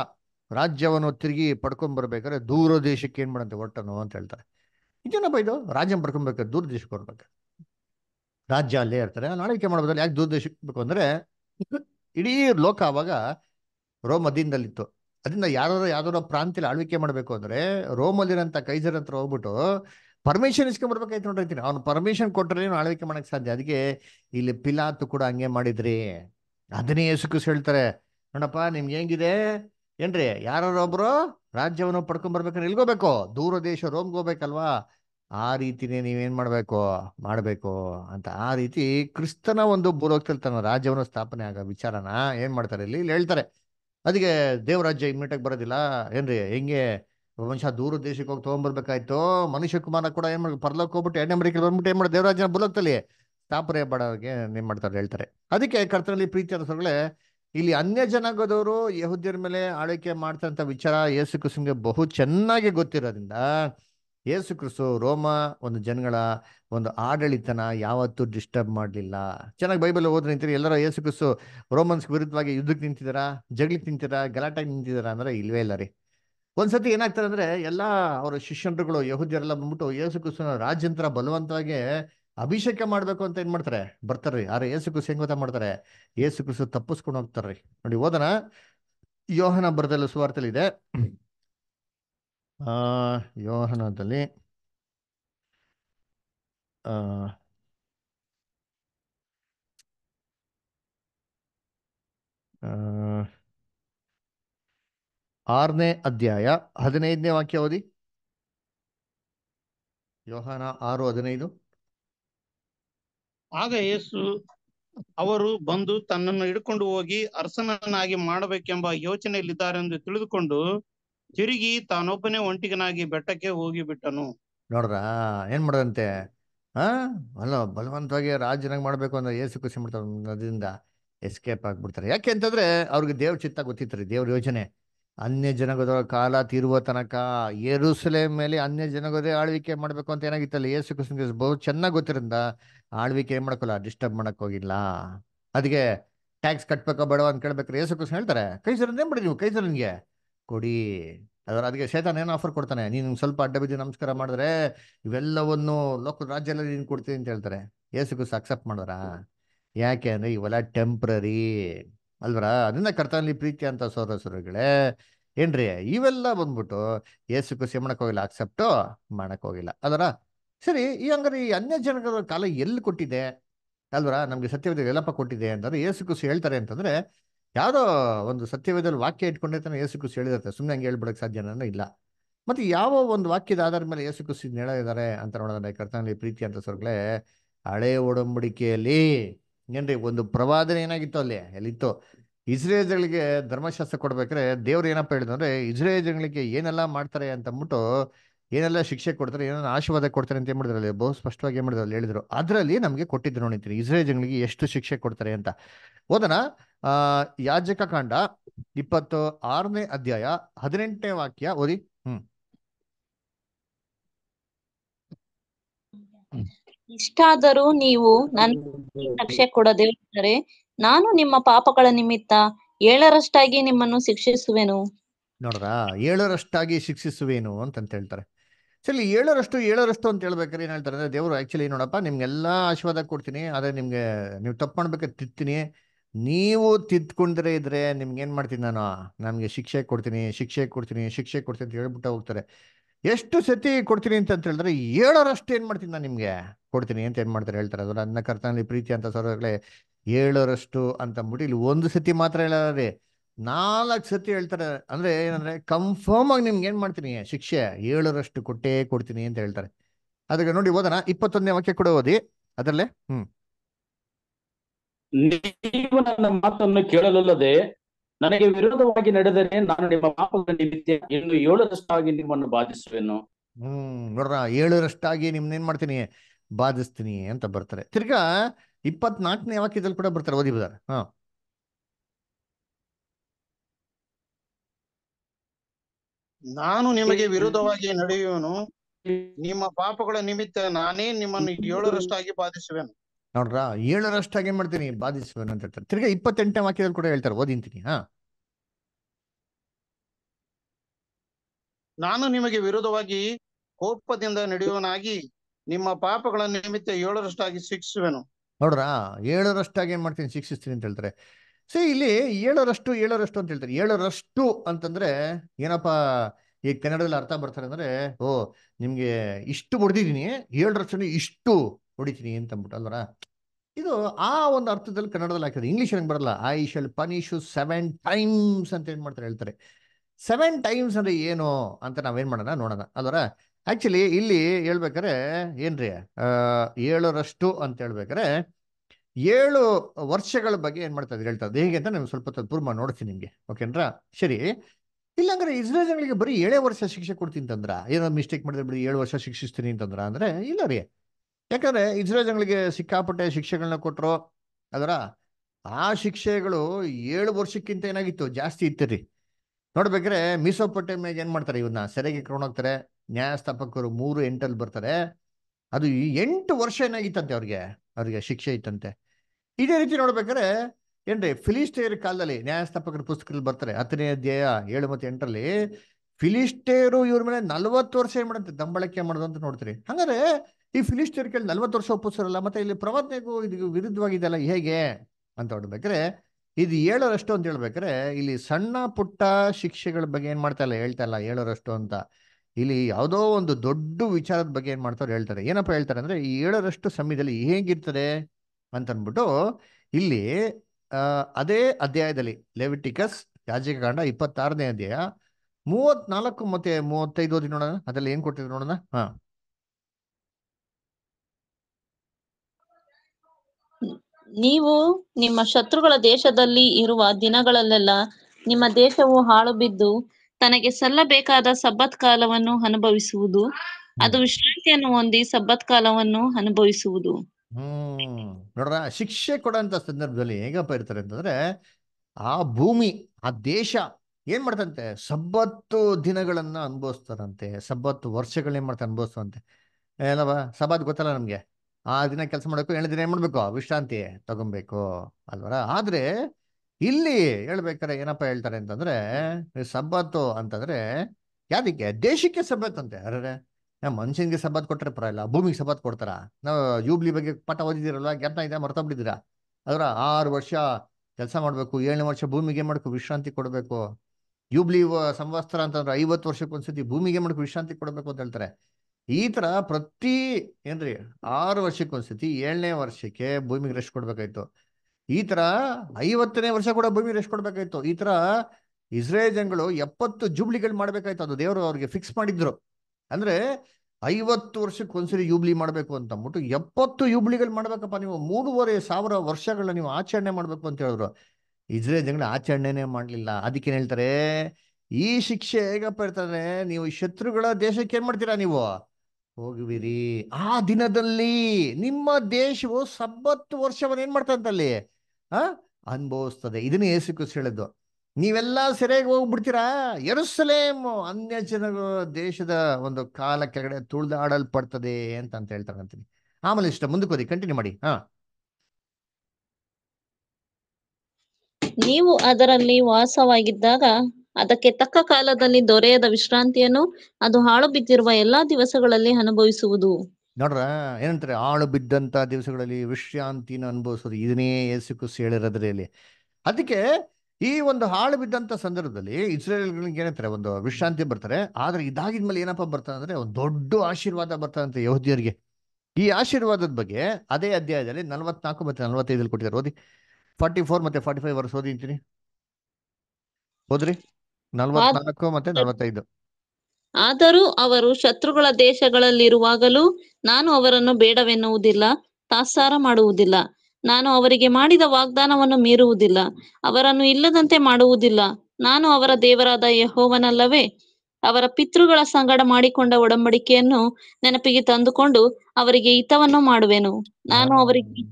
ರಾಜ್ಯವನ್ನು ತಿರುಗಿ ಪಡ್ಕೊಂಡ್ ಬರ್ಬೇಕಾದ್ರೆ ದೂರ ದೇಶಕ್ಕೆ ಏನ್ ಮಾಡಂತೆ ಹೊರಟನು ಅಂತ ಹೇಳ್ತಾರೆ ಇದೇನಪ್ಪ ಇದು ರಾಜ್ಯ ಪಡ್ಕೊಬೇಕಾದ್ರೆ ದೂರ ದೇಶಕ್ಕೆ ಹೊರಬೇಕು ರಾಜ್ಯ ಅಲ್ಲೇ ಇರ್ತಾರೆ ಆಳ್ವಿಕೆ ಮಾಡ್ಬೋದಲ್ಲ ಯಾಕೆ ದೂರ ದೇಶಕ್ಕೆ ಬೇಕು ಅಂದ್ರೆ ಇಡೀ ಲೋಕ ಅವಾಗ ರೋಮದಿಂದಲಿತ್ತು ಅದನ್ನ ಯಾರೋ ಯಾವ್ದಾರ ಪ್ರಾಂತ್ಯಲ್ಲಿ ಆಳ್ವಿಕೆ ಮಾಡಬೇಕು ಅಂದ್ರೆ ರೋಮ್ ಅಲ್ಲಿರಂತ ಕೈಜರ್ ಹತ್ರ ಹೋಗ್ಬಿಟ್ಟು ಪರ್ಮಿಷನ್ ಇಸ್ಕೊಂಡ್ಬರ್ಬೇಕಾಯ್ತು ನೋಡಿರ್ತೀನಿ ಅವ್ನು ಪರ್ಮಿಷನ್ ಕೊಟ್ಟರೆ ಆಳ್ವಿಕೆ ಮಾಡಕ್ ಸಾಧ್ಯ ಅದಕ್ಕೆ ಇಲ್ಲಿ ಪಿಲಾತ್ ಕೂಡ ಹಂಗೆ ಮಾಡಿದ್ರಿ ಅದನ್ನೇ ಯೇಸುಕ್ರಿಸ್ ಹೇಳ್ತಾರೆ ನೋಡಪ್ಪ ನಿಮ್ಗೆ ಹೆಂಗಿದೆ ಏನ್ರಿ ಯಾರೊಬ್ರು ರಾಜ್ಯವನ್ನು ಪಡ್ಕೊಂಡ್ ಬರ್ಬೇಕು ಇಲ್ಗೋಬೇಕು ದೂರ ದೇಶ ರೋಮ್ಗೆ ಹೋಗ್ಬೇಕಲ್ವಾ ಆ ರೀತಿನೇ ನೀವೇನ್ ಮಾಡ್ಬೇಕು ಮಾಡ್ಬೇಕು ಅಂತ ಆ ರೀತಿ ಕ್ರಿಸ್ತನ ಒಂದು ಭೂಲೋಕ್ತಲ್ ತನ್ನ ರಾಜ್ಯವನ್ನು ಸ್ಥಾಪನೆ ಆಗ ವಿಚಾರನ ಏನ್ ಮಾಡ್ತಾರೆ ಇಲ್ಲಿ ಇಲ್ಲಿ ಹೇಳ್ತಾರೆ ಅದಕ್ಕೆ ದೇವರಾಜ್ಯ ಇಮ್ಮಿಡಿಯೇಟಾಗಿ ಬರೋದಿಲ್ಲ ಏನ್ರಿ ಹೆಂಗೆ ಮನುಷ್ಯ ದೂರ ದೇಶಕ್ಕೆ ಹೋಗಿ ತೊಗೊಂಡ್ಬರ್ಬೇಕಾಯ್ತು ಮನುಷ್ಯ ಕುಮಾರ ಕೂಡ ಏನ್ ಮಾಡಿ ಪರ್ಲಕ್ ಹೋಗ್ಬಿಟ್ಟು ಎಣ್ಣೆ ಮರಿಕೆ ಬಂದ್ಬಿಟ್ಟು ಏನ್ ಮಾಡಿ ದೇವರಾಜನ ಬುಲಕ್ತಲ್ಲಿ ಸ್ಥಾಪರ್ಯ ಮಾಡೋರಿಗೆ ನೇಮ್ ಮಾಡ್ತಾರೆ ಹೇಳ್ತಾರೆ ಅದಕ್ಕೆ ಕರ್ತನಲ್ಲಿ ಪ್ರೀತಿಯಾದ ಸೊಗಳೇ ಇಲ್ಲಿ ಅನ್ಯ ಜನಾಂಗದವರು ಯಹುದ್ಯರ ಮೇಲೆ ಆಳ್ವಿಕೆ ಮಾಡ್ತಂತ ವಿಚಾರ ಯೇಸು ಕುಸುಮ್ಗೆ ಬಹು ಚೆನ್ನಾಗಿ ಗೊತ್ತಿರೋದ್ರಿಂದ ಯೇಸು ಕ್ರಿಸ್ತು ರೋಮ ಒಂದು ಜನಗಳ ಒಂದು ಆಡಳಿತನ ಯಾವತ್ತೂ ಡಿಸ್ಟರ್ಬ್ ಮಾಡಲಿಲ್ಲ ಚೆನ್ನಾಗಿ ಬೈಬಲ್ ಓದ್ ನಿಂತೀರಿ ಎಲ್ಲರೂ ಯೇಸು ಕ್ರಿಸ್ತು ರೋಮನ್ಸ್ ವಿರುದ್ಧವಾಗಿ ಯುದ್ಧಕ್ಕೆ ನಿಂತಿದಾರಾ ಜಗಳಿಗೆ ನಿಂತಿರಾ ಗಲಾಟೆ ನಿಂತಿದಾರಾ ಅಂದ್ರೆ ಇಲ್ವೇ ಇಲ್ಲ ರೀ ಒಂದ್ಸತಿ ಏನಾಗ್ತಾರೆ ಅಂದ್ರೆ ಎಲ್ಲ ಅವರ ಶಿಷ್ಯಂಡ್ರುಗಳು ಯಹುದ್ಯರೆಲ್ಲ ಬಂದ್ಬಿಟ್ಟು ಯೇಸು ಕ್ರಿಸ್ತನ ರಾಜ್ಯಂತರ ಬಲವಂತವಾಗಿ ಅಭಿಷೇಕ ಮಾಡ್ಬೇಕು ಅಂತ ಏನ್ ಮಾಡ್ತಾರೆ ಬರ್ತಾರ್ರಿ ಆದ್ರೆ ಯೇಸು ಕ್ರಿಸ್ತು ಹೆಂಗ್ ಗೊತ್ತಾ ಮಾಡ್ತಾರೆ ಯೇಸು ಕ್ರಿಸ್ತು ತಪ್ಪಿಸ್ಕೊಂಡು ಹೋಗ್ತಾರ್ರಿ ನೋಡಿ ಓದನ ಯೋಹನ ಬರದಲ್ಲ ಸುವಾರ್ತಲ್ಲಿ ಇದೆ ಯೋಹನದಲ್ಲಿ ಆರನೇ ಅಧ್ಯಾಯ ಹದಿನೈದನೇ ವಾಕ್ಯ ಓದಿ ಯೋಹನ ಆರು ಹದಿನೈದು ಆಗ ಯೇಸು ಅವರು ಬಂದು ತನ್ನನ್ನು ಹಿಡ್ಕೊಂಡು ಹೋಗಿ ಅರಸನನ್ನಾಗಿ ಮಾಡಬೇಕೆಂಬ ಯೋಚನೆಯಲ್ಲಿದ್ದಾರೆ ಎಂದು ತಿಳಿದುಕೊಂಡು ತಿರುಗಿ ತಾನೊಬ್ಬನೇ ಒಂಟಿಗನಾಗಿ ಬೆಟ್ಟಕ್ಕೆ ಬಿಟ್ಟನು ನೋಡ್ರ ಏನ್ ಮಾಡುದಂತೆ ಹಾ ಅಲ್ಲ ಬಲವಂತವಾಗಿ ರಾಜನಾಗ ಮಾಡ್ಬೇಕು ಅಂದ್ರೆ ಏಸು ಖುಷಿ ಮಾಡ್ತಾರೆ ನದಿಯಿಂದ ಎಸ್ಕೇಪ್ ಆಗ್ಬಿಡ್ತಾರೆ ಯಾಕೆ ಅಂತಂದ್ರೆ ಅವ್ರಿಗೆ ದೇವ್ರ ಚಿತ್ತ ಗೊತ್ತಿತ್ತು ರೀ ದೇವ್ರ ಯೋಜನೆ ಅನ್ಯ ಜನಗದ ಕಾಲ ತೀರುವ ತನಕ ಏರುಸಲೆ ಮೇಲೆ ಅನ್ಯ ಜನಗದೇ ಆಳ್ವಿಕೆ ಮಾಡ್ಬೇಕು ಅಂತ ಏನಾಗಿತ್ತಲ್ಲ ಏಸು ಕೃಷ್ಣಗೆ ಬಹು ಚೆನ್ನಾಗಿ ಗೊತ್ತಿರಿಂದ ಆಳ್ವಿಕೆ ಏನ್ ಮಾಡ್ಕೊಲ್ಲ ಡಿಸ್ಟರ್ಬ್ ಮಾಡಕ್ ಹೋಗಿಲ್ಲ ಅದಕ್ಕೆ ಟ್ಯಾಕ್ಸ್ ಕಟ್ಬೇಕೋ ಬೇಡವ ಅಂತ ಕೇಳ್ಬೇಕ್ರೆ ಏಸು ಕೃಷ್ಣ ಹೇಳ್ತಾರೆ ಕೈಸರ್ ಏನ್ ಬಿಡಿ ನೀವು ಕೈಸರ್ ಕೊಡಿ ಅದರ ಅದಕ್ಕೆ ಶೇತಾನ್ ಏನು ಆಫರ್ ಕೊಡ್ತಾನೆ ನೀನು ಸ್ವಲ್ಪ ಅಡ್ಡ ಬಿದ್ದು ನಮಸ್ಕಾರ ಮಾಡಿದ್ರೆ ಇವೆಲ್ಲವನ್ನು ಲೋಕ ರಾಜ್ಯದಲ್ಲಿ ನೀನು ಕೊಡ್ತೀನಿ ಅಂತ ಹೇಳ್ತಾರೆ ಏಸುಗುಸ್ ಅಕ್ಸೆಪ್ಟ್ ಮಾಡೋರಾ ಯಾಕೆ ಅಂದ್ರೆ ಇವೆಲ್ಲ ಟೆಂಪ್ರರಿ ಅಲ್ವರ ಅದನ್ನ ಕರ್ತನಲ್ಲಿ ಪ್ರೀತಿ ಅಂತ ಸೋದರಸುರಗಳೇ ಏನ್ರಿ ಇವೆಲ್ಲ ಬಂದ್ಬಿಟ್ಟು ಏಸು ಖುಷಿ ಹೋಗಿಲ್ಲ ಅಕ್ಸೆಪ್ಟು ಹೋಗಿಲ್ಲ ಅಲ್ವರ ಸರಿ ಈ ಹಂಗಾರೆ ಈ ಅನ್ಯ ಜನಗಳ ಕಾಲ ಎಲ್ಲಿ ಕೊಟ್ಟಿದೆ ಅಲ್ವರ ನಮ್ಗೆ ಸತ್ಯವಾದ ಎಲ್ಲಪ್ಪ ಕೊಟ್ಟಿದೆ ಅಂತಂದ್ರೆ ಯೇಸು ಖುಷಿ ಹೇಳ್ತಾರೆ ಅಂತಂದ್ರೆ ಯಾವುದೋ ಒಂದು ಸತ್ಯವೇದಲ್ಲಿ ವಾಕ್ಯ ಇಟ್ಕೊಂಡೇ ತಾನೆ ಯೇಸು ಸುಮ್ಮನೆ ಹಂಗೆ ಹೇಳ್ಬಿಡಕ್ಕೆ ಸಾಧ್ಯನೂ ಇಲ್ಲ ಮತ್ತು ಯಾವ ಒಂದು ವಾಕ್ಯದ ಆಧಾರದ ಮೇಲೆ ಯೇಸು ಕ್ರಿಸ್ತು ಹೇಳಿದ್ದಾರೆ ಅಂತ ನೋಡೋದ್ರೆ ಕರ್ತನಲ್ಲಿ ಪ್ರೀತಿ ಅಂತ ಸರ್ಗಳೇ ಹಳೆ ಒಡಂಬಡಿಕೆಯಲ್ಲಿ ಏನ್ರಿ ಒಂದು ಪ್ರವಾದನೆ ಏನಾಗಿತ್ತು ಅಲ್ಲಿ ಎಲ್ಲಿತ್ತು ಇಸ್ರೇಜಗಳಿಗೆ ಧರ್ಮಶಾಸ್ತ್ರ ಕೊಡ್ಬೇಕ್ರೆ ದೇವ್ರು ಏನಪ್ಪ ಹೇಳಿದಂದ್ರೆ ಇಸ್ರೇಜಗಳಿಗೆ ಏನೆಲ್ಲ ಮಾಡ್ತಾರೆ ಅಂತ ಅಂದ್ಬಿಟ್ಟು ಏನೆಲ್ಲ ಶಿಕ್ಷೆ ಕೊಡ್ತಾರೆ ಏನೋ ಆಶೀರ್ವಾದ ಕೊಡ್ತಾರೆ ಅಂತ ಏನು ಮಾಡಿದ್ರಲ್ಲಿ ಬಹು ಸ್ಪಷ್ಟವಾಗಿ ಏನು ಮಾಡಿದ್ರಲ್ಲಿ ಹೇಳಿದ್ರು ಅದರಲ್ಲಿ ನಮಗೆ ಕೊಟ್ಟಿದ್ರು ನೋಡಿತೀನಿ ಇಸ್ರೇಲ್ ಜನಗಳಿಗೆ ಎಷ್ಟು ಶಿಕ್ಷೆ ಕೊಡ್ತಾರೆ ಅಂತ ಓದನ ಯಾಜಕ ಕಾಂಡ ಇಪ್ಪತ್ತು ಆರನೇ ಅಧ್ಯಾಯ ಹದಿನೆಂಟನೇ ವಾಕ್ಯ ಓದಿ ಹ್ಮ್ ಇಷ್ಟಾದರೂ ನೀವು ನನ್ನ ಶಿಕ್ಷೆ ಕೊಡದೆ ನಾನು ನಿಮ್ಮ ಪಾಪಗಳ ನಿಮಿತ್ತ ಏಳರಷ್ಟಾಗಿ ನಿಮ್ಮನ್ನು ಶಿಕ್ಷಿಸುವೆನು ನೋಡ್ರಾ ಏಳರಷ್ಟಾಗಿ ಶಿಕ್ಷಿಸುವೇನು ಅಂತ ಹೇಳ್ತಾರೆ ಆಕ್ಚುಲಿ ಏಳರಷ್ಟು ಏಳರಷ್ಟು ಅಂತ ಹೇಳ್ಬೇಕಾದ್ರೆ ಏನು ಹೇಳ್ತಾರೆ ಅಂದರೆ ದೇವರು ಆ್ಯಕ್ಚುಲಿ ನೋಡಪ್ಪ ನಿಮಗೆಲ್ಲ ಆಶೀರ್ವಾದ ಕೊಡ್ತೀನಿ ಆದರೆ ನಿಮಗೆ ನೀವು ತಪ್ಪು ಮಾಡ್ಬೇಕಾದ್ರೆ ತಿತ್ತೀನಿ ನೀವು ತಿದ್ಕೊಂಡ್ರೆ ಇದ್ರೆ ನಿಮ್ಗೆ ಏನು ಮಾಡ್ತೀನಿ ನಾನು ನಮಗೆ ಶಿಕ್ಷೆ ಕೊಡ್ತೀನಿ ಶಿಕ್ಷೆ ಕೊಡ್ತೀನಿ ಶಿಕ್ಷೆ ಕೊಡ್ತೀನಿ ಅಂತ ಹೇಳ್ಬಿಟ್ಟು ಹೋಗ್ತಾರೆ ಎಷ್ಟು ಸತಿ ಕೊಡ್ತೀನಿ ಅಂತ ಹೇಳಿದ್ರೆ ಏಳರಷ್ಟು ಏನು ಮಾಡ್ತೀನಿ ನಾನು ನಿಮಗೆ ಕೊಡ್ತೀನಿ ಅಂತ ಏನು ಮಾಡ್ತಾರೆ ಹೇಳ್ತಾರೆ ಅದರ ಅನ್ನ ಕರ್ತನಲ್ಲಿ ಪ್ರೀತಿ ಅಂತ ಸರ್ ಏಳರಷ್ಟು ಅಂತ ಅಂದ್ಬಿಟ್ಟು ಇಲ್ಲಿ ಒಂದು ಸತಿ ಮಾತ್ರ ಹೇಳಿ ರೀ ನಾಲ್ಕು ಸತಿ ಹೇಳ್ತಾರೆ ಅಂದ್ರೆ ಏನಂದ್ರೆ ಕನ್ಫರ್ಮ್ ಆಗಿ ನಿಮ್ಗೆ ಏನ್ ಮಾಡ್ತೀನಿ ಶಿಕ್ಷೆ ಏಳರಷ್ಟು ಕೊಟ್ಟೇ ಕೊಡ್ತೀನಿ ಅಂತ ಹೇಳ್ತಾರೆ ಅದಕ್ಕೆ ನೋಡಿ ಓದೋಣ ಇಪ್ಪತ್ತೊಂದನೇ ವಾಕ್ಯ ಕೂಡ ಓದಿ ಅದರಲ್ಲೇ ಹ್ಮ್ ನನ್ನ ಮಾತನ್ನು ಕೇಳಲಲ್ಲದೆ ನನಗೆ ವಿರೋಧವಾಗಿ ನಡೆದರೆ ನಾನು ನಿಮ್ಮ ಪಾಪದ ನಿಮಿತ್ತ ಏಳರಷ್ಟಾಗಿ ನಿಮ್ಮನ್ನು ಬಾಧಿಸುವೆನು ಹ್ಮ್ ನೋಡ್ರ ಏಳರಷ್ಟಾಗಿ ಏನ್ ಮಾಡ್ತೀನಿ ಬಾಧಿಸ್ತೀನಿ ಅಂತ ಬರ್ತಾರೆ ತಿರ್ಗಾ ಇಪ್ಪತ್ನಾಲ್ಕನೇ ವಾಕ್ಯದಲ್ಲಿ ಕೂಡ ಬರ್ತಾರೆ ಓದಿ ಬದಾರ್ ಹಾ ನಾನು ನಿಮಗೆ ವಿರುದ್ಧವಾಗಿ ನಡೆಯುವನು ನಿಮ್ಮ ಪಾಪಗಳ ನಿಮಿತ್ತ ನಾನೇ ನಿಮ್ಮನ್ನು ಏಳರಷ್ಟಾಗಿ ಬಾಧಿಸುವೆನು ನೋಡ್ರಾ ಏಳರಷ್ಟಾಗಿ ಏನ್ ಮಾಡ್ತೀನಿ ಬಾಧಿಸುವೆನು ಅಂತ ಹೇಳ್ತಾರೆ ತಿರ್ಗಾ ಇಪ್ಪತ್ತೆಂಟನೇ ವಾಕ್ಯದಲ್ಲಿ ಕೂಡ ಹೇಳ್ತಾರೆ ಓದಿಂತೀನಿ ಹಾ ನಾನು ನಿಮಗೆ ವಿರುದ್ಧವಾಗಿ ಕೋಪದಿಂದ ನಡೆಯುವನಾಗಿ ನಿಮ್ಮ ಪಾಪಗಳ ನಿಮಿತ್ತ ಏಳರಷ್ಟಾಗಿ ಶಿಕ್ಷಿಸುವೆನು ನೋಡ್ರಾ ಏಳರಷ್ಟಾಗಿ ಏನ್ ಮಾಡ್ತೀನಿ ಶಿಕ್ಷಿಸ್ತೀನಿ ಅಂತ ಹೇಳ್ತಾರೆ ಸೊ ಇಲ್ಲಿ ಏಳರಷ್ಟು ಏಳರಷ್ಟು ಅಂತ ಹೇಳ್ತಾರೆ ಏಳರಷ್ಟು ಅಂತಂದ್ರೆ ಏನಪ್ಪಾ ಈ ಕನ್ನಡದಲ್ಲಿ ಅರ್ಥ ಬರ್ತಾರೆ ಅಂದ್ರೆ ಓ ನಿಮ್ಗೆ ಇಷ್ಟು ಹೊಡೆದಿದ್ದೀನಿ ಏಳರಷ್ಟು ಇಷ್ಟು ಹೊಡಿತೀನಿ ಅಂತ ಅಂದ್ಬಿಟ್ಟು ಅಲ್ವರ ಇದು ಆ ಒಂದು ಅರ್ಥದಲ್ಲಿ ಕನ್ನಡದಲ್ಲಿ ಹಾಕಿದ್ರೆ ಇಂಗ್ಲೀಷ್ ನಂಗೆ ಬರಲ್ಲ I shall punish seven times ಅಂತ ಏನ್ ಮಾಡ್ತಾರೆ ಹೇಳ್ತಾರೆ ಸೆವೆನ್ ಟೈಮ್ಸ್ ಅಂದ್ರೆ ಏನು ಅಂತ ನಾವೇನ್ ಮಾಡೋಣ ನೋಡೋಣ ಅಲ್ವರ ಆಕ್ಚುಲಿ ಇಲ್ಲಿ ಹೇಳ್ಬೇಕಾರೆ ಏನ್ರಿ ಏಳರಷ್ಟು ಅಂತ ಹೇಳ್ಬೇಕಾರೆ ಏಳು ವರ್ಷಗಳ ಬಗ್ಗೆ ಏನ್ ಮಾಡ್ತಾ ಹೇಳ್ತದೆ ಹೇಳ್ತಾ ಹೇಗೆ ಅಂತ ನಾನು ಸ್ವಲ್ಪ ಪೂರ್ವ ನೋಡ್ತೀನಿ ನಿಮ್ಗೆ ಓಕೆನ್ರ ಸರಿ ಇಲ್ಲಾಂದ್ರೆ ಇಸ್ರೇಲ್ಗಳಿಗೆ ಬರೀ ಏಳೇ ವರ್ಷ ಶಿಕ್ಷೆ ಕೊಡ್ತೀನಿ ಅಂತಂದ್ರ ಏನೋ ಮಿಸ್ಟೇಕ್ ಮಾಡಿದ್ರೆ ಬಿಡಿ ಏಳು ವರ್ಷ ಶಿಕ್ಷಿಸ್ತೀನಿ ಅಂತಂದ್ರ ಅಂದ್ರೆ ಇಲ್ಲ ರೀ ಯಾಕಂದ್ರೆ ಇಸ್ರೇಲ್ಗಳಿಗೆ ಸಿಕ್ಕಾಪಟ್ಟೆ ಶಿಕ್ಷೆಗಳನ್ನ ಕೊಟ್ರು ಅದರ ಆ ಶಿಕ್ಷೆಗಳು ಏಳು ವರ್ಷಕ್ಕಿಂತ ಏನಾಗಿತ್ತು ಜಾಸ್ತಿ ಇತ್ತು ರೀ ನೋಡ್ಬೇಕ್ರೆ ಮೀಸೋಪಟ್ಟೆಮ್ಯಾಗ ಏನ್ ಮಾಡ್ತಾರೆ ಇವನ್ನ ಸೆರೆಗೆ ಕ್ರೋಣೋಗ್ತಾರೆ ನ್ಯಾಯಸ್ಥಾಪಕರು ಮೂರು ಎಂಟಲ್ಲಿ ಬರ್ತಾರೆ ಅದು ಎಂಟು ವರ್ಷ ಏನಾಗಿತ್ತಂತೆ ಅವ್ರಿಗೆ ಅವ್ರಿಗೆ ಶಿಕ್ಷೆ ಇತ್ತಂತೆ ಇದೇ ರೀತಿ ನೋಡ್ಬೇಕಾದ್ರೆ ಏನ್ರಿ ಫಿಲಿಸ್ಟೇರ್ ಕಾಲದಲ್ಲಿ ನ್ಯಾಯಸ್ಥಾಪಕರ ಪುಸ್ತಕದಲ್ಲಿ ಬರ್ತಾರೆ ಹತ್ತನೇ ಅಧ್ಯಾಯ ಏಳು ಮತ್ತು ಎಂಟರಲ್ಲಿ ಫಿಲಿಸ್ಟೇರು ಇವ್ರ ಮೇಲೆ ನಲ್ವತ್ತು ವರ್ಷ ಏನ್ ಮಾಡುತ್ತೆ ದಂಬಳಕೆ ಮಾಡೋದು ಅಂತ ನೋಡ್ತೀರಿ ಹಂಗಾರೆ ಈ ಫಿಲಿಸ್ಟೇರ್ ಕೇಳಿ ನಲ್ವತ್ತು ವರ್ಷ ಒಪ್ಪಿಸ್ತಾರಲ್ಲ ಮತ್ತೆ ಇಲ್ಲಿ ಪ್ರವಾದನೆಗೂ ಇದು ವಿರುದ್ಧವಾಗಿದೆಯಲ್ಲ ಹೇಗೆ ಅಂತ ನೋಡ್ಬೇಕಾರೆ ಇದು ಏಳರಷ್ಟು ಅಂತ ಹೇಳ್ಬೇಕಾರೆ ಇಲ್ಲಿ ಸಣ್ಣ ಪುಟ್ಟ ಶಿಕ್ಷೆಗಳ ಬಗ್ಗೆ ಏನ್ ಮಾಡ್ತಾ ಇಲ್ಲ ಹೇಳ್ತಾ ಇಲ್ಲ ಏಳರಷ್ಟು ಅಂತ ಇಲ್ಲಿ ಯಾವುದೋ ಒಂದು ದೊಡ್ಡ ವಿಚಾರದ ಬಗ್ಗೆ ಏನ್ ಮಾಡ್ತಾರೆ ಹೇಳ್ತಾರೆ ಏನಪ್ಪಾ ಹೇಳ್ತಾರೆ ಅಂದ್ರೆ ಈ ಏಳರಷ್ಟು ಸಮಯದಲ್ಲಿ ಹೇಗಿರ್ತದೆ ಅಂತನ್ಬಿಟ್ಟು ಇಲ್ಲಿ ಅದೇ ಅಧ್ಯಾಯದಲ್ಲಿ ಲೆವಿಟಿಕಸ್ ಯಾಜಿಕಾಂಡ ಇಪ್ಪತ್ತಾರನೇ ಅಧ್ಯಾಯ ಮೂವತ್ನಾಲ್ಕು ಮತ್ತೆ ಮೂವತ್ತೈದು ಓದಿ ನೋಡೋಣ ಅದರಲ್ಲಿ ಏನ್ ಕೊಟ್ಟಿದ್ರು ನೋಡೋಣ ಹಾ ನೀವು ನಿಮ್ಮ ಶತ್ರುಗಳ ದೇಶದಲ್ಲಿ ಇರುವ ದಿನಗಳಲ್ಲೆಲ್ಲ ನಿಮ್ಮ ದೇಶವು ಹಾಳು ಬಿದ್ದು ತನಗೆ ಸಲ್ಲಬೇಕಾದ ಸಬ್ಬತ್ ಕಾಲವನ್ನು ಅನುಭವಿಸುವುದು ಅದು ವಿಶ್ರಾಂತಿಯನ್ನು ಹೊಂದಿ ಸಬ್ಬತ್ ಕಾಲವನ್ನು ಅನುಭವಿಸುವುದು ಹ್ಮ್ ನೋಡ್ರ ಶಿಕ್ಷೆ ಕೊಡೋಂತ ಸಂದರ್ಭದಲ್ಲಿ ಹೇಗಪ್ಪ ಇರ್ತಾರೆ ಅಂತಂದ್ರೆ ಆ ಭೂಮಿ ಆ ದೇಶ ಏನ್ ಮಾಡ್ತಂತೆ ಸಬ್ಬತ್ತು ದಿನಗಳನ್ನ ಅನುಭವಿಸ್ತಾರಂತೆ ಸಬ್ಬತ್ತು ವರ್ಷಗಳನ್ನ ಏನ್ ಮಾಡ್ತಾರೆ ಅನುಭವಿಸ್ತಂತೆ ಏನವ ಸಬ್ಬತ್ ಗೊತ್ತಲ್ಲ ನಮ್ಗೆ ಆ ದಿನ ಕೆಲಸ ಮಾಡಬೇಕು ಏಳು ದಿನ ಏನ್ ಮಾಡ್ಬೇಕು ವಿಶ್ರಾಂತಿ ತಗೊಬೇಕು ಅಲ್ವರ ಆದ್ರೆ ಇಲ್ಲಿ ಹೇಳ್ಬೇಕಾರೆ ಏನಪ್ಪ ಹೇಳ್ತಾರೆ ಅಂತಂದ್ರೆ ಸಬ್ಬತ್ತು ಅಂತಂದ್ರೆ ಯಾವ್ದಕ್ಕೆ ದೇಶಕ್ಕೆ ಸಬ್ಬತ್ತಂತೆ ಅರ್ರೆ ಮನುಷ್ಯನಿಗೆ ಸಬಾತ್ ಕೊಟ್ಟರೆ ಪರವಾಗಿಲ್ಲ ಭೂಮಿಗೆ ಸಬಾತ್ ಕೊಡ್ತಾರ ನಾವು ಜೂಬ್ಲಿ ಬಗ್ಗೆ ಪಾಠ ಓದಿದಿರಲ್ಲ ಗೆದ್ದ ಇದೆ ಮರ್ತೊಬಿಟ್ಟಿದ್ದೀರಾ ಅದರ ಆರು ವರ್ಷ ಕೆಲಸ ಮಾಡಬೇಕು ಏಳನೇ ವರ್ಷ ಭೂಮಿಗೆ ಮಾಡಬೇಕು ವಿಶ್ರಾಂತಿ ಕೊಡಬೇಕು ಯೂಬ್ಲಿ ಸಂವತ್ಸರ ಅಂತಂದ್ರೆ ಐವತ್ತು ವರ್ಷಕ್ಕೊಂದ್ಸತಿ ಭೂಮಿಗೆ ಮಾಡಬೇಕು ವಿಶ್ರಾಂತಿ ಕೊಡಬೇಕು ಅಂತ ಹೇಳ್ತಾರೆ ಈ ತರ ಪ್ರತಿ ಏನ್ರಿ ಆರು ವರ್ಷಕ್ಕೊಂದ್ಸತಿ ಏಳನೇ ವರ್ಷಕ್ಕೆ ಭೂಮಿಗೆ ರೆಸ್ಟ್ ಕೊಡ್ಬೇಕಾಯ್ತು ಈ ತರ ಐವತ್ತನೇ ವರ್ಷ ಕೂಡ ಭೂಮಿ ರೆಸ್ಟ್ ಕೊಡ್ಬೇಕಾಯ್ತು ಈ ತರ ಇಸ್ರೇಲ್ ಜನಗಳು ಎಪ್ಪತ್ತು ಜೂಬ್ಲಿಗಳು ಮಾಡ್ಬೇಕಾಯ್ತು ಅದು ದೇವರು ಅವ್ರಿಗೆ ಫಿಕ್ಸ್ ಮಾಡಿದ್ರು ಅಂದ್ರೆ ಐವತ್ತು ವರ್ಷಕ್ಕೆ ಒಂದ್ಸರಿ ಯೂಬ್ಲಿ ಮಾಡಬೇಕು ಅಂತ ಅಂದ್ಬಿಟ್ಟು ಎಪ್ಪತ್ತು ಯೂಬ್ಲಿಗಳು ಮಾಡ್ಬೇಕಪ್ಪ ನೀವು ಮೂರುವರೆ ಸಾವಿರ ವರ್ಷಗಳನ್ನ ನೀವು ಆಚರಣೆ ಮಾಡ್ಬೇಕು ಅಂತ ಹೇಳಿದ್ರು ಇಸ್ರೇಲ್ ಆಚರಣೆನೆ ಆಚರಣೆನೇ ಮಾಡಲಿಲ್ಲ ಏನ್ ಹೇಳ್ತಾರೆ ಈ ಶಿಕ್ಷೆ ಹೇಗಪ್ಪ ಇರ್ತಾರೆ ನೀವು ಶತ್ರುಗಳ ದೇಶಕ್ಕೆ ಏನ್ ಮಾಡ್ತೀರಾ ನೀವು ಹೋಗುವಿರಿ ಆ ದಿನದಲ್ಲಿ ನಿಮ್ಮ ದೇಶವು ಸಬ್ಬತ್ತು ವರ್ಷವನ್ನ ಏನ್ ಮಾಡ್ತಂತಲ್ಲಿ ಆ ಅನುಭವಿಸ್ತದೆ ಇದನ್ನ ಯೇಸು ಹೇಳಿದ್ದು ನೀವೆಲ್ಲ ಸೆರೆಗೆ ಹೋಗ್ಬಿಡ್ತೀರಾ ಎರಸಲೇಮ್ ಅನ್ಯ ಜನಗಳ ದೇಶದ ಒಂದು ಕಾಲ ಕೆಳಗಡೆ ತುಳಿದಾಡಲ್ಪಡ್ತದೆ ಅಂತ ಅಂತ ಹೇಳ್ತಾರೆ ಅಂತೀನಿ ಆಮೇಲೆ ಇಷ್ಟ ಮುಂದಕ್ಕೆ ಹೋದಿ ಕಂಟಿನ್ಯೂ ಮಾಡಿ ಹಾ ನೀವು ಅದರಲ್ಲಿ ವಾಸವಾಗಿದ್ದಾಗ ಅದಕ್ಕೆ ತಕ್ಕ ಕಾಲದಲ್ಲಿ ದೊರೆಯದ ವಿಶ್ರಾಂತಿಯನ್ನು ಅದು ಹಾಳು ಬಿದ್ದಿರುವ ಎಲ್ಲಾ ದಿವಸಗಳಲ್ಲಿ ಅನುಭವಿಸುವುದು ನೋಡ್ರ ಏನಂತಾರೆ ಹಾಳು ಬಿದ್ದಂತ ದಿವಸಗಳಲ್ಲಿ ವಿಶ್ರಾಂತಿನ ಅನುಭವಿಸೋದು ಇದನ್ನೇ ಎಸಿ ಕುಸ್ ಅದಕ್ಕೆ ಈ ಒಂದು ಹಾಳು ಬಿದ್ದಂತ ಸಂದರ್ಭದಲ್ಲಿ ಇಸ್ರೇಲ್ ಏನಂತಾರೆ ಒಂದು ವಿಶ್ರಾಂತಿ ಬರ್ತಾರೆ ಆದ್ರೆ ಇದಾಗಿದ ಮೇಲೆ ಏನಪ್ಪ ಬರ್ತಾರೆ ಅಂದ್ರೆ ಒಂದು ದೊಡ್ಡ ಆಶೀರ್ವಾದ ಬರ್ತಾರಂತೆ ಯೋಧಿಯರಿಗೆ ಈ ಆಶೀರ್ವಾದದ ಬಗ್ಗೆ ಅದೇ ಅಧ್ಯಾಯದಲ್ಲಿ ನಲವತ್ನಾಲ್ಕು ಮತ್ತೆ ನಲವತ್ತೈದಲ್ಲಿ ಕೊಟ್ಟಿದ್ದಾರೆ ಓದಿ ಫಾರ್ಟಿ ಫೋರ್ ಮತ್ತೆ ಫಾರ್ಟಿ ಫೈವ್ ವರ್ಷ ಓದಿ ಅಂತೀನಿ ಹೋದ್ರಿ ನಲ್ವತ್ನಾಲ್ಕು ಮತ್ತೆ ನಲವತ್ತೈದು ಆದರೂ ಅವರು ಶತ್ರುಗಳ ದೇಶಗಳಲ್ಲಿರುವಾಗಲೂ ನಾನು ಅವರನ್ನು ಬೇಡವೆನ್ನುವುದಿಲ್ಲ ತಾತ್ಸಾರ ಮಾಡುವುದಿಲ್ಲ ನಾನು ಅವರಿಗೆ ಮಾಡಿದ ವಾಗ್ದಾನವನ್ನು ಮೀರುವುದಿಲ್ಲ ಅವರನ್ನು ಇಲ್ಲದಂತೆ ಮಾಡುವುದಿಲ್ಲ ನಾನು ಅವರ ದೇವರಾದ ಯಹೋವನಲ್ಲವೇ ಅವರ ಪಿತೃಗಳ ಸಂಗಡ ಮಾಡಿಕೊಂಡ ಒಡಂಬಡಿಕೆಯನ್ನು ನೆನಪಿಗೆ ತಂದುಕೊಂಡು ಅವರಿಗೆ ಹಿತವನ್ನು ಮಾಡುವೆನು ನಾನು ಅವರಿಗೆ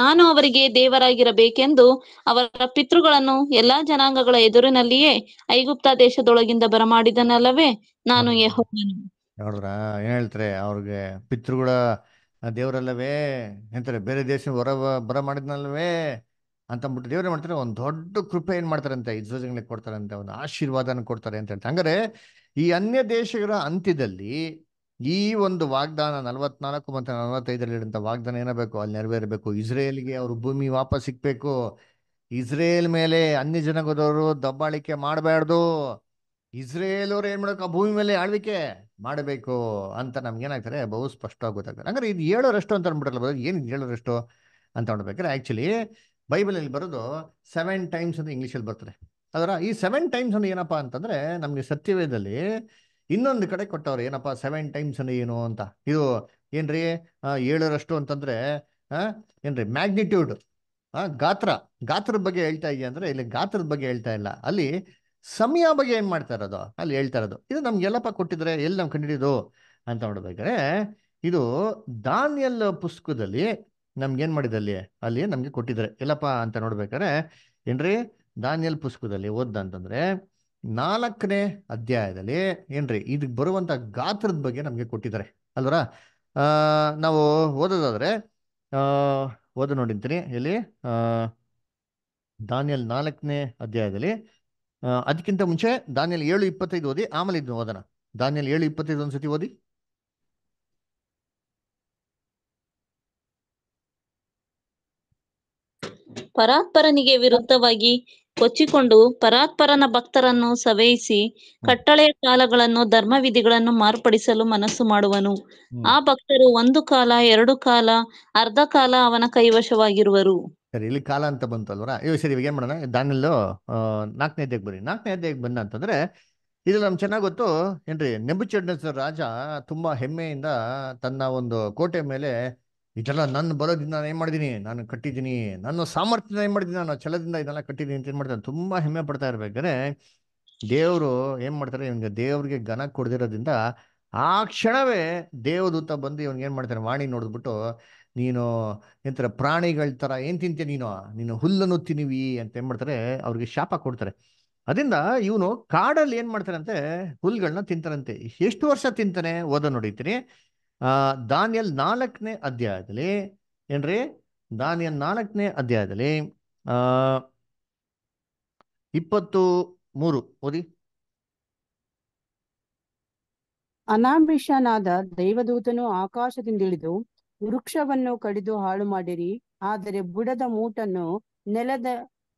ನಾನು ಅವರಿಗೆ ದೇವರಾಗಿರಬೇಕೆಂದು ಅವರ ಪಿತೃಗಳನ್ನು ಎಲ್ಲಾ ಜನಾಂಗಗಳ ಎದುರಿನಲ್ಲಿಯೇ ಐಗುಪ್ತ ದೇಶದೊಳಗಿಂದ ಬರಮಾಡಿದನಲ್ಲವೇ ನಾನು ಯಹೋವನು ನೋಡಿದ್ರ ಏನ್ ಹೇಳ್ತಾರೆ ಅವ್ರಿಗೆ ಪಿತೃಗಳ ಆ ದೇವರಲ್ಲವೇ ಎಂತಾರೆ ಬೇರೆ ದೇಶ ಹೊರ ಬರ ಮಾಡಿದ್ನಲ್ವೇ ಅಂತಂದ್ಬಿಟ್ಟು ದೇವ್ರೇ ಮಾಡ್ತಾರೆ ಒಂದು ದೊಡ್ಡ ಕೃಪೆ ಏನು ಮಾಡ್ತಾರಂತೆ ಇಸ್ರೋಜಗಳಿಗೆ ಕೊಡ್ತಾರಂತೆ ಒಂದು ಆಶೀರ್ವಾದನ ಕೊಡ್ತಾರೆ ಅಂತ ಹೇಳ್ತಾರೆ ಹಂಗಾರೆ ಈ ಅನ್ಯ ದೇಶಗಳ ಅಂತ್ಯದಲ್ಲಿ ಈ ಒಂದು ವಾಗ್ದಾನ ನಲವತ್ನಾಲ್ಕು ಮತ್ತು ನಲ್ವತ್ತೈದರಲ್ಲಿ ಇರುವಂತ ವಾಗ್ದಾನ ಏನಬೇಕು ಅಲ್ಲಿ ನೆರವೇರಬೇಕು ಇಸ್ರೇಲ್ಗೆ ಅವರು ಭೂಮಿ ವಾಪಸ್ ಸಿಕ್ಬೇಕು ಇಸ್ರೇಲ್ ಮೇಲೆ ಅನ್ಯ ಜನಗದವರು ದಬ್ಬಾಳಿಕೆ ಮಾಡಬಾರ್ದು ಇಸ್ರೇಲ್ ಅವ್ರು ಏನ್ ಮಾಡಬೇಕು ಆ ಭೂಮಿ ಮೇಲೆ ಆಳ್ವಿಕೆ ಮಾಡಬೇಕು ಅಂತ ನಮ್ಗೆ ಏನಾಗ್ತಾರೆ ಬಹು ಸ್ಪಷ್ಟವಾಗಿ ಗೊತ್ತಾಗ್ತಾರೆ ಅಂದ್ರೆ ಇದು ರಷ್ಟು ಅಂತ ಅಂದ್ಬಿಟ್ರಲ್ಲ ಬರೋದು ಏನು ಏಳೋರಷ್ಟು ಅಂತ ನೋಡ್ಬೇಕಾದ್ರೆ ಆ್ಯಕ್ಚುಲಿ ಬೈಬಲಲ್ಲಿ ಬರೋದು ಸೆವೆನ್ ಟೈಮ್ಸ್ ಅಂತ ಇಂಗ್ಲೀಷಲ್ಲಿ ಬರ್ತಾರೆ ಅದರ ಈ ಸೆವೆನ್ ಟೈಮ್ಸ್ ಅಂದ್ರೆ ಏನಪ್ಪ ಅಂತಂದ್ರೆ ನಮಗೆ ಸತ್ಯವೇದಲ್ಲಿ ಇನ್ನೊಂದು ಕಡೆ ಕೊಟ್ಟವ್ರು ಏನಪ್ಪ ಸೆವೆನ್ ಟೈಮ್ಸ್ ಅಂದ್ರೆ ಏನು ಅಂತ ಇದು ಏನ್ರಿ ಏಳರಷ್ಟು ಅಂತಂದ್ರೆ ಏನ್ರಿ ಮ್ಯಾಗ್ನಿಟ್ಯೂಡ್ ಗಾತ್ರ ಗಾತ್ರದ ಬಗ್ಗೆ ಹೇಳ್ತಾ ಇದೆಯಾ ಅಂದ್ರೆ ಇಲ್ಲಿ ಗಾತ್ರದ ಬಗ್ಗೆ ಹೇಳ್ತಾ ಇಲ್ಲ ಅಲ್ಲಿ ಸಮಯ ಬಗ್ಗೆ ಏನು ಮಾಡ್ತಾ ಇರೋದು ಅಲ್ಲಿ ಹೇಳ್ತಾ ಇರೋದು ಇದು ಎಲ್ಲಪ್ಪ ಕೊಟ್ಟಿದ್ರೆ ಎಲ್ಲಿ ನಮ್ಗೆ ಕಂಡಿಡಿದು ಅಂತ ನೋಡ್ಬೇಕಾದ್ರೆ ಇದು ದಾನಿಯಲ್ ಪುಸ್ತಕದಲ್ಲಿ ನಮ್ಗೇನು ಮಾಡಿದಲ್ಲಿ ಅಲ್ಲಿ ನಮಗೆ ಕೊಟ್ಟಿದ್ರೆ ಎಲ್ಲಪ್ಪ ಅಂತ ನೋಡ್ಬೇಕಾದ್ರೆ ಏನ್ರಿ ದಾನಿಯಲ್ ಪುಸ್ತಕದಲ್ಲಿ ಓದ್ದ ಅಂತಂದ್ರೆ ನಾಲ್ಕನೇ ಅಧ್ಯಾಯದಲ್ಲಿ ಏನ್ರಿ ಇದಕ್ಕೆ ಬರುವಂತ ಗಾತ್ರದ ಬಗ್ಗೆ ನಮಗೆ ಕೊಟ್ಟಿದ್ದಾರೆ ಅಲ್ವರ ನಾವು ಓದೋದಾದ್ರೆ ಓದ ನೋಡಿಂತೀನಿ ಇಲ್ಲಿ ದಾನಿಯಲ್ ನಾಲ್ಕನೇ ಅಧ್ಯಾಯದಲ್ಲಿ ಅದಕ್ಕಿಂತ ಮುಂಚೆ ದಾನಿಯಲ್ಲಿ ಏಳು ಇಪ್ಪತ್ತೈದು ಓದಿ ಆಮೇಲೆ ಓದನ ಓದೋಣ ದಾನಿಯಲ್ಲಿ ಏಳು ಇಪ್ಪತ್ತೈದು ಒಂದ್ಸತಿ ಓದಿ ಪರಾತ್ಪರನಿಗೆ ವಿರುದ್ಧವಾಗಿ ಕೊಚ್ಚಿಕೊಂಡು ಪರಾತ್ಪರನ ಭಕ್ತರನ್ನು ಸವೆಯಿಸಿ ಕಟ್ಟಳೆಯ ಕಾಲಗಳನ್ನು ಧರ್ಮವಿಧಿಗಳನ್ನು ಮಾರ್ಪಡಿಸಲು ಮನಸ್ಸು ಮಾಡುವನು ಆ ಭಕ್ತರು ಒಂದು ಕಾಲ ಎರಡು ಕಾಲ ಅರ್ಧ ಕಾಲ ಅವನ ಕೈವಶವಾಗಿರುವರು ಸರಿ ಇಲ್ಲಿ ಕಾಲ ಅಂತ ಬಂತು ಅಲ್ವರ ಇವ್ ಸರಿ ಇವಾಗ ಏನು ಮಾಡೋಣ ದಾನಿಯಲ್ಲು ನಾಲ್ಕನೇ ಅಧ್ಯಾಯಕ್ಕೆ ಬರೀ ನಾಲ್ಕನೇ ಅಧ್ಯಾಯಕ್ಕೆ ಬಂದ ಅಂತಂದ್ರೆ ಇದು ನಮ್ಗೆ ಚೆನ್ನಾಗಿ ಗೊತ್ತು ಏನ್ರಿ ನೆಂಬುಚಡ್ನಸರ್ ರಾಜ ತುಂಬಾ ಹೆಮ್ಮೆಯಿಂದ ತನ್ನ ಒಂದು ಕೋಟೆ ಮೇಲೆ ಇದೆಲ್ಲ ನನ್ನ ಬರೋದಿಂದ ನಾನು ಏನು ಮಾಡಿದ್ದೀನಿ ನಾನು ಕಟ್ಟಿದ್ದೀನಿ ನನ್ನ ಸಾಮರ್ಥ್ಯದಿಂದ ಏನು ಮಾಡಿದ್ದೀನಿ ನಾನು ಛಲದಿಂದ ಇದೆಲ್ಲ ಕಟ್ಟಿದ್ದೀನಿ ಅಂತ ಏನು ಮಾಡ್ತಾನೆ ತುಂಬಾ ಹೆಮ್ಮೆ ಪಡ್ತಾ ಇರ್ಬೇಕಾದ್ರೆ ದೇವರು ಏನು ಮಾಡ್ತಾರೆ ನಿಮಗೆ ದೇವ್ರಿಗೆ ಘನ ಕೊಡ್ದಿರೋದ್ರಿಂದ ಆ ಕ್ಷಣವೇ ದೇವದೂತ ಬಂದು ಇವನ್ಗೆ ಏನ್ ಮಾಡ್ತಾನೆ ವಾಣಿ ನೋಡಿದ್ಬಿಟ್ಟು ನೀನು ಎಂತರ ಪ್ರಾಣಿಗಳ ತರ ಏನ್ ತಿಂತೀಯ ನೀನು ನೀನು ಹುಲ್ಲನ್ನು ತಿನ್ನಿವಿ ಅಂತ ಏನ್ ಮಾಡ್ತಾರೆ ಅವ್ರಿಗೆ ಶಾಪ ಕೊಡ್ತಾರೆ ಅದರಿಂದ ಇವನು ಕಾಡಲ್ಲಿ ಏನ್ ಮಾಡ್ತಾರಂತೆ ಹುಲ್ಗಳನ್ನ ತಿಂತಾರಂತೆ ಎಷ್ಟು ವರ್ಷ ತಿಂತಾನೆ ಓದ ನೋಡಿತೀನಿ ದಾನಿಯಲ್ ನಾಲ್ಕನೇ ಅಧ್ಯಾಯದಲ್ಲಿ ಏನ್ರಿ ದಾನಿಯಲ್ ನಾಲ್ಕನೇ ಅಧ್ಯಾಯದಲ್ಲಿ ಇಪ್ಪತ್ತು ಮೂರು ಓದಿ ಅನಾಮಿಷನಾದ ಆಕಾಶದಿಂದ ಆಕಾಶದಿಂದಿಳಿದು ವೃಕ್ಷವನ್ನು ಕಡಿದು ಹಾಳು ಮಾಡಿರಿ ಆದರೆ ಬುಡದ ಮೂಟನ್ನು ನೆಲದ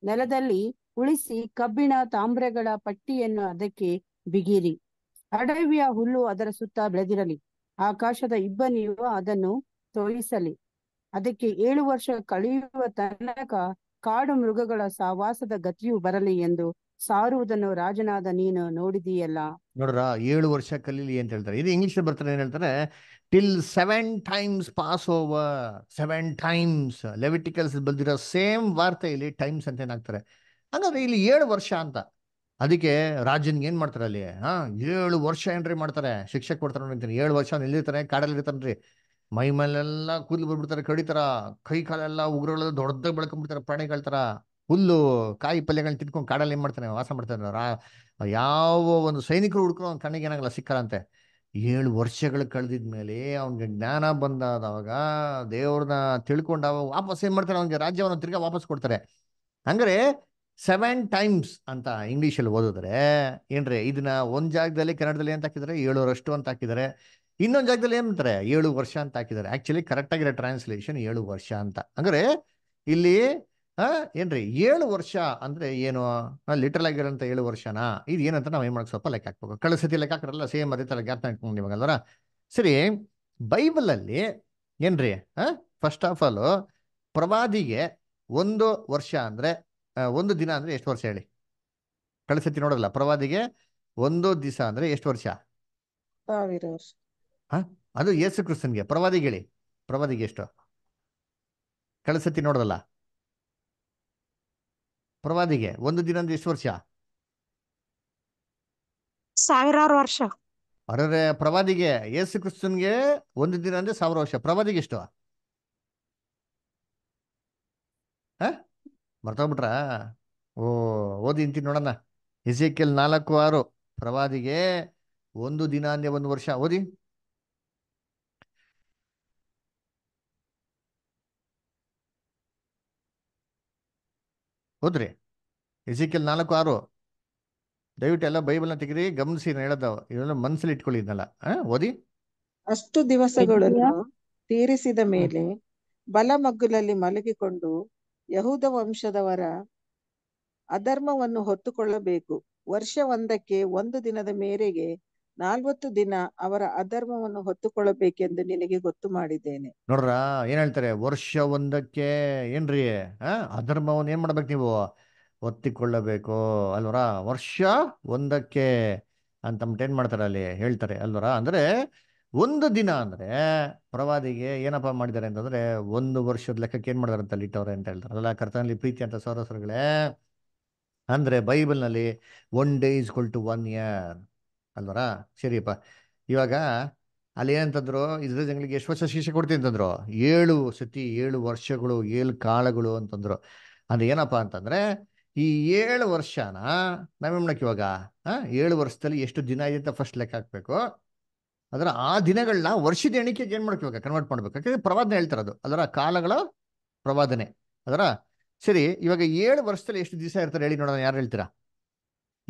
ನೆಲದಲ್ಲಿ ಉಳಿಸಿ ಕಬ್ಬಿಣ ತಾಮ್ರಗಳ ಪಟ್ಟಿಯನ್ನು ಅದಕ್ಕೆ ಬಿಗಿರಿ ಅಡವಿಯ ಹುಲ್ಲು ಅದರ ಸುತ್ತ ಬೆಳೆದಿರಲಿ ಆಕಾಶದ ಇಬ್ಬನಿಯು ಅದನ್ನು ತೋಯಿಸಲಿ ಅದಕ್ಕೆ ಏಳು ವರ್ಷ ಕಳೆಯುವ ತನಕ ಕಾಡು ಮೃಗಗಳ ಸಾವಾಸದ ಗತಿಯು ಬರಲಿ ಎಂದು ಸಾರುವುದನ್ನು ರಾಜನಾದ ನೀನು ನೋಡಿದೀಯಲ್ಲ ನೋಡ್ರ ಏಳು ವರ್ಷ ಕಲೀಲಿ ಅಂತ ಹೇಳ್ತಾರೆ ಇದು ಇಂಗ್ಲಿಷ್ ಬರ್ತಾರೆ ಏನ್ ಹೇಳ್ತಾರೆ till seven times pass over seven times Leviticus ಬಂದಿರೋ ಸೇಮ್ ವಾರ್ತೆ ಇಲ್ಲಿ ಟೈಮ್ಸ್ ಅಂತ ಏನಾಗ್ತಾರೆ ಹಂಗಾದ್ರೆ ಇಲ್ಲಿ ಏಳು ವರ್ಷ ಅಂತ ಅದಕ್ಕೆ ರಾಜನ್ಗೆ ಏನ್ ಮಾಡ್ತಾರೆ ಅಲ್ಲಿ ಹಾ ಏಳು ವರ್ಷ ಏನ್ರಿ ಮಾಡ್ತಾರೆ ಶಿಕ್ಷಕ ಕೊಡ್ತಾರೆ ಅಂತೀನಿ ಏಳು ವರ್ಷ ನಿಲ್ಲಿರ್ತಾರೆ ಕಾಡಲ್ಲಿ ಇರ್ತಾನ್ರಿ ಮೈ ಮೇಲೆಲ್ಲ ಕೂದಲು ಬರ್ಬಿಡ್ತಾರೆ ಕಡಿತಾರ ಕೈ ಕಾಲೆಲ್ಲ ಉಗ್ರಗಳೆಲ್ಲ ದೊಡ್ಡದಾಗ ಬೆಳ್ಕೊಂಡ್ಬಿಡ್ತಾರೆ ಪ್ರಾಣಿಗಳ ತರ ಹುಲ್ಲು ಕಾಯಿ ಪಲ್ಯಗಳನ್ನ ತಿನ್ಕೊಂಡು ಕಾಡಲ್ಲಿ ಏನು ಮಾಡ್ತಾನೆ ವಾಸ ಮಾಡ್ತಾನೆ ಯಾವ ಒಂದು ಸೈನಿಕರು ಹುಡ್ಕೊಂಡು ಅವ್ನ ಕಣ್ಣಿಗೆ ಏನಾಗಲ್ಲ ಸಿಕ್ಕಲ್ಲಂತೆ ಏಳು ವರ್ಷಗಳು ಕಳೆದಿದ ಮೇಲೆ ಅವನಿಗೆ ಜ್ಞಾನ ಬಂದಾದವಾಗ ದೇವ್ರನ್ನ ತಿಳ್ಕೊಂಡಾಗ ವಾಪಸ್ ಏನು ಮಾಡ್ತಾರೆ ಅವನಿಗೆ ರಾಜ್ಯವನ್ನು ತಿರ್ಗಾ ವಾಪಸ್ ಕೊಡ್ತಾರೆ ಹಂಗ್ರೆ ಸೆವೆನ್ ಟೈಮ್ಸ್ ಅಂತ ಇಂಗ್ಲೀಷಲ್ಲಿ ಓದಿದ್ರೆ ಏನ್ರಿ ಇದನ್ನ ಒಂದು ಜಾಗದಲ್ಲಿ ಕನ್ನಡದಲ್ಲಿ ಅಂತ ಹಾಕಿದ್ರೆ ಏಳು ಅಂತ ಹಾಕಿದ್ದಾರೆ ಇನ್ನೊಂದು ಜಾಗದಲ್ಲಿ ಅಂತಾರೆ ಏಳು ವರ್ಷ ಅಂತ ಹಾಕಿದ್ದಾರೆ ಕರೆಕ್ಟ್ ಆಗಿರೋ ಟ್ರಾನ್ಸ್ಲೇಷನ್ ಏಳು ವರ್ಷ ಅಂತ ಅಂದ್ರೆ ಇಲ್ಲಿ ಏನ್ರಿ ಏಳು ವರ್ಷ ಅಂದ್ರೆ ಏನು ಲಿಟರಲ್ ಆಗಿರೋಂಥ ಏಳು ವರ್ಷನಾ ಇದು ಏನಂತ ನಾವು ಏನು ಮಾಡಕ್ ಸ್ವಲ್ಪ ಲೆಕ್ಕ ಹಾಕ್ಬೇಕು ಕಳಿಸತಿ ಲೆಕ್ಕ ಹಾಕ್ರಲ್ಲ ಸೇಮ್ ಅದೇ ತರ ಜ್ಞಾಪನ ಸರಿ ಬೈಬಲಲ್ಲಿ ಏನ್ರಿ ಫಸ್ಟ್ ಆಫ್ ಆಲ್ ಪ್ರವಾದಿಗೆ ಒಂದು ವರ್ಷ ಅಂದ್ರೆ ಒಂದು ದಿನ ಅಂದ್ರೆ ಎಷ್ಟು ವರ್ಷ ಹೇಳಿ ಕಳಿಸತಿ ನೋಡಲ್ಲ ಪ್ರವಾದಿಗೆ ಒಂದು ದಿವಸ ಅಂದ್ರೆ ಎಷ್ಟು ವರ್ಷ ಅದು ಯೇಸು ಕ್ರಿಸ್ತನ್ಗೆ ಪ್ರವಾದಿಗೆ ಹೇಳಿ ಪ್ರವಾದಿಗೆ ಎಷ್ಟು ಕಳಿಸತಿ ನೋಡೋದಲ್ಲ ಪ್ರವಾದಿಗೆ ಒಂದು ದಿನ ಅಂದ್ರೆ ಎಷ್ಟು ವರ್ಷ ಸಾವಿರಾರು ವರ್ಷ ಅರೆ ಪ್ರವಾದಿಗೆ ಯೇಸು ಕ್ರಿಸ್ತನ್ಗೆ ಒಂದು ದಿನ ಅಂದ್ರೆ ಸಾವಿರ ವರ್ಷ ಪ್ರವಾದಿಗೆ ಎಷ್ಟು ಮರ್ತೋಗ್ಬಿಟ್ರ ಓ ಓದಿ ಇಂತಿ ನೋಡಣ್ಣ ಹೆಸಿಕೆಲ್ ನಾಲ್ಕು ಆರು ಪ್ರವಾದಿಗೆ ಒಂದು ದಿನ ಅಂದ್ರೆ ಒಂದು ವರ್ಷ ಓದಿ ಹೌದ್ರಿ ಎಸಿಕೆಲ್ ನಾಲ್ಕು ಆರು ದಯವಿಟ್ಟು ಎಲ್ಲ ಬೈಬಲ್ನ ತೆಗೆರಿ ಗಮನಿಸಿ ನಾನು ಹೇಳದವ ಇವೆಲ್ಲ ಮನಸ್ಸಲ್ಲಿ ಇಟ್ಕೊಳ್ಳಿ ಇದನ್ನೆಲ್ಲ ಓದಿ ಅಷ್ಟು ದಿವಸಗಳನ್ನು ತೀರಿಸಿದ ಮೇಲೆ ಬಲ ಮಗ್ಗುಲಲ್ಲಿ ಮಲಗಿಕೊಂಡು ಯಹೂದ ವಂಶದವರ ಅಧರ್ಮವನ್ನು ಹೊತ್ತುಕೊಳ್ಳಬೇಕು ವರ್ಷ ಒಂದಕ್ಕೆ ಒಂದು ದಿನದ ಮೇರೆಗೆ ನಾಲ್ವತ್ತು ದಿನ ಅವರ ಅಧರ್ಮವನ್ನು ಹೊತ್ತುಕೊಳ್ಳಬೇಕೆಂದು ನಿನಗೆ ಗೊತ್ತು ಮಾಡಿದ್ದೇನೆ ನೋಡ್ರ ಏನ್ ಹೇಳ್ತಾರೆ ವರ್ಷ ಒಂದಕ್ಕೆ ಏನ್ರಿ ಅಧರ್ಮವನ್ನು ಏನ್ ಮಾಡ್ಬೇಕು ನೀವು ಹೊತ್ತಿಕೊಳ್ಳಬೇಕು ಅಲ್ವರ ವರ್ಷ ಒಂದಕ್ಕೆ ಅಂತ ಏನ್ ಮಾಡ್ತಾರೆ ಅಲ್ಲಿ ಹೇಳ್ತಾರೆ ಅಲ್ವರ ಅಂದ್ರೆ ಒಂದು ದಿನ ಅಂದ್ರೆ ಪ್ರವಾದಿಗೆ ಏನಪ್ಪಾ ಮಾಡಿದ್ದಾರೆ ಅಂತಂದ್ರೆ ಒಂದು ವರ್ಷದ ಲೆಕ್ಕಕ್ಕೆ ಏನ್ ಮಾಡ್ತಾರೆ ಅಂತ ಇಟ್ಟವ್ರೆ ಅಂತ ಹೇಳ್ತಾರೆ ಅಲ್ಲ ಕರ್ತನಲ್ಲಿ ಪ್ರೀತಿ ಅಂತ ಸಹೋದರಗಳೇ ಅಂದ್ರೆ ನಲ್ಲಿ one day is equal to one year ಅಲ್ವರಾ ಸರಿಯಪ್ಪ ಇವಾಗ ಅಲ್ಲಿ ಏನಂತಂದ್ರು ಇದ್ರ ಜನಗಳಿಗೆ ಎಷ್ಟು ವರ್ಷ ಶಿಕ್ಷೆ ಕೊಡ್ತೀನಿ ಅಂತಂದ್ರು ಏಳು ಸತಿ ಏಳು ವರ್ಷಗಳು ಏಳು ಕಾಳಗಳು ಅಂತಂದ್ರು ಅಂದ್ರೆ ಏನಪ್ಪ ಅಂತಂದ್ರೆ ಈ ಏಳು ವರ್ಷನ ಮಾಡಕ್ ಇವಾಗ ಏಳು ವರ್ಷದಲ್ಲಿ ಎಷ್ಟು ದಿನ ಇದೆ ಅಂತ ಫಸ್ಟ್ ಲೆಕ್ಕ ಹಾಕ್ಬೇಕು ಅದರ ಆ ದಿನಗಳನ್ನ ವರ್ಷದ ಎಣಿಕೆಗೆ ಏನ್ ಇವಾಗ ಕನ್ವರ್ಟ್ ಮಾಡ್ಬೇಕು ಯಾಕಂದ್ರೆ ಪ್ರವಾದನೆ ಹೇಳ್ತಾರ ಅದು ಅದರ ಕಾಲಗಳ ಪ್ರವಾದನೆ ಅದರ ಸರಿ ಇವಾಗ ಏಳು ವರ್ಷದಲ್ಲಿ ಎಷ್ಟು ದಿವಸ ಇರ್ತಾರೆ ಹೇಳಿ ನೋಡೋಣ ಯಾರು ಹೇಳ್ತೀರಾ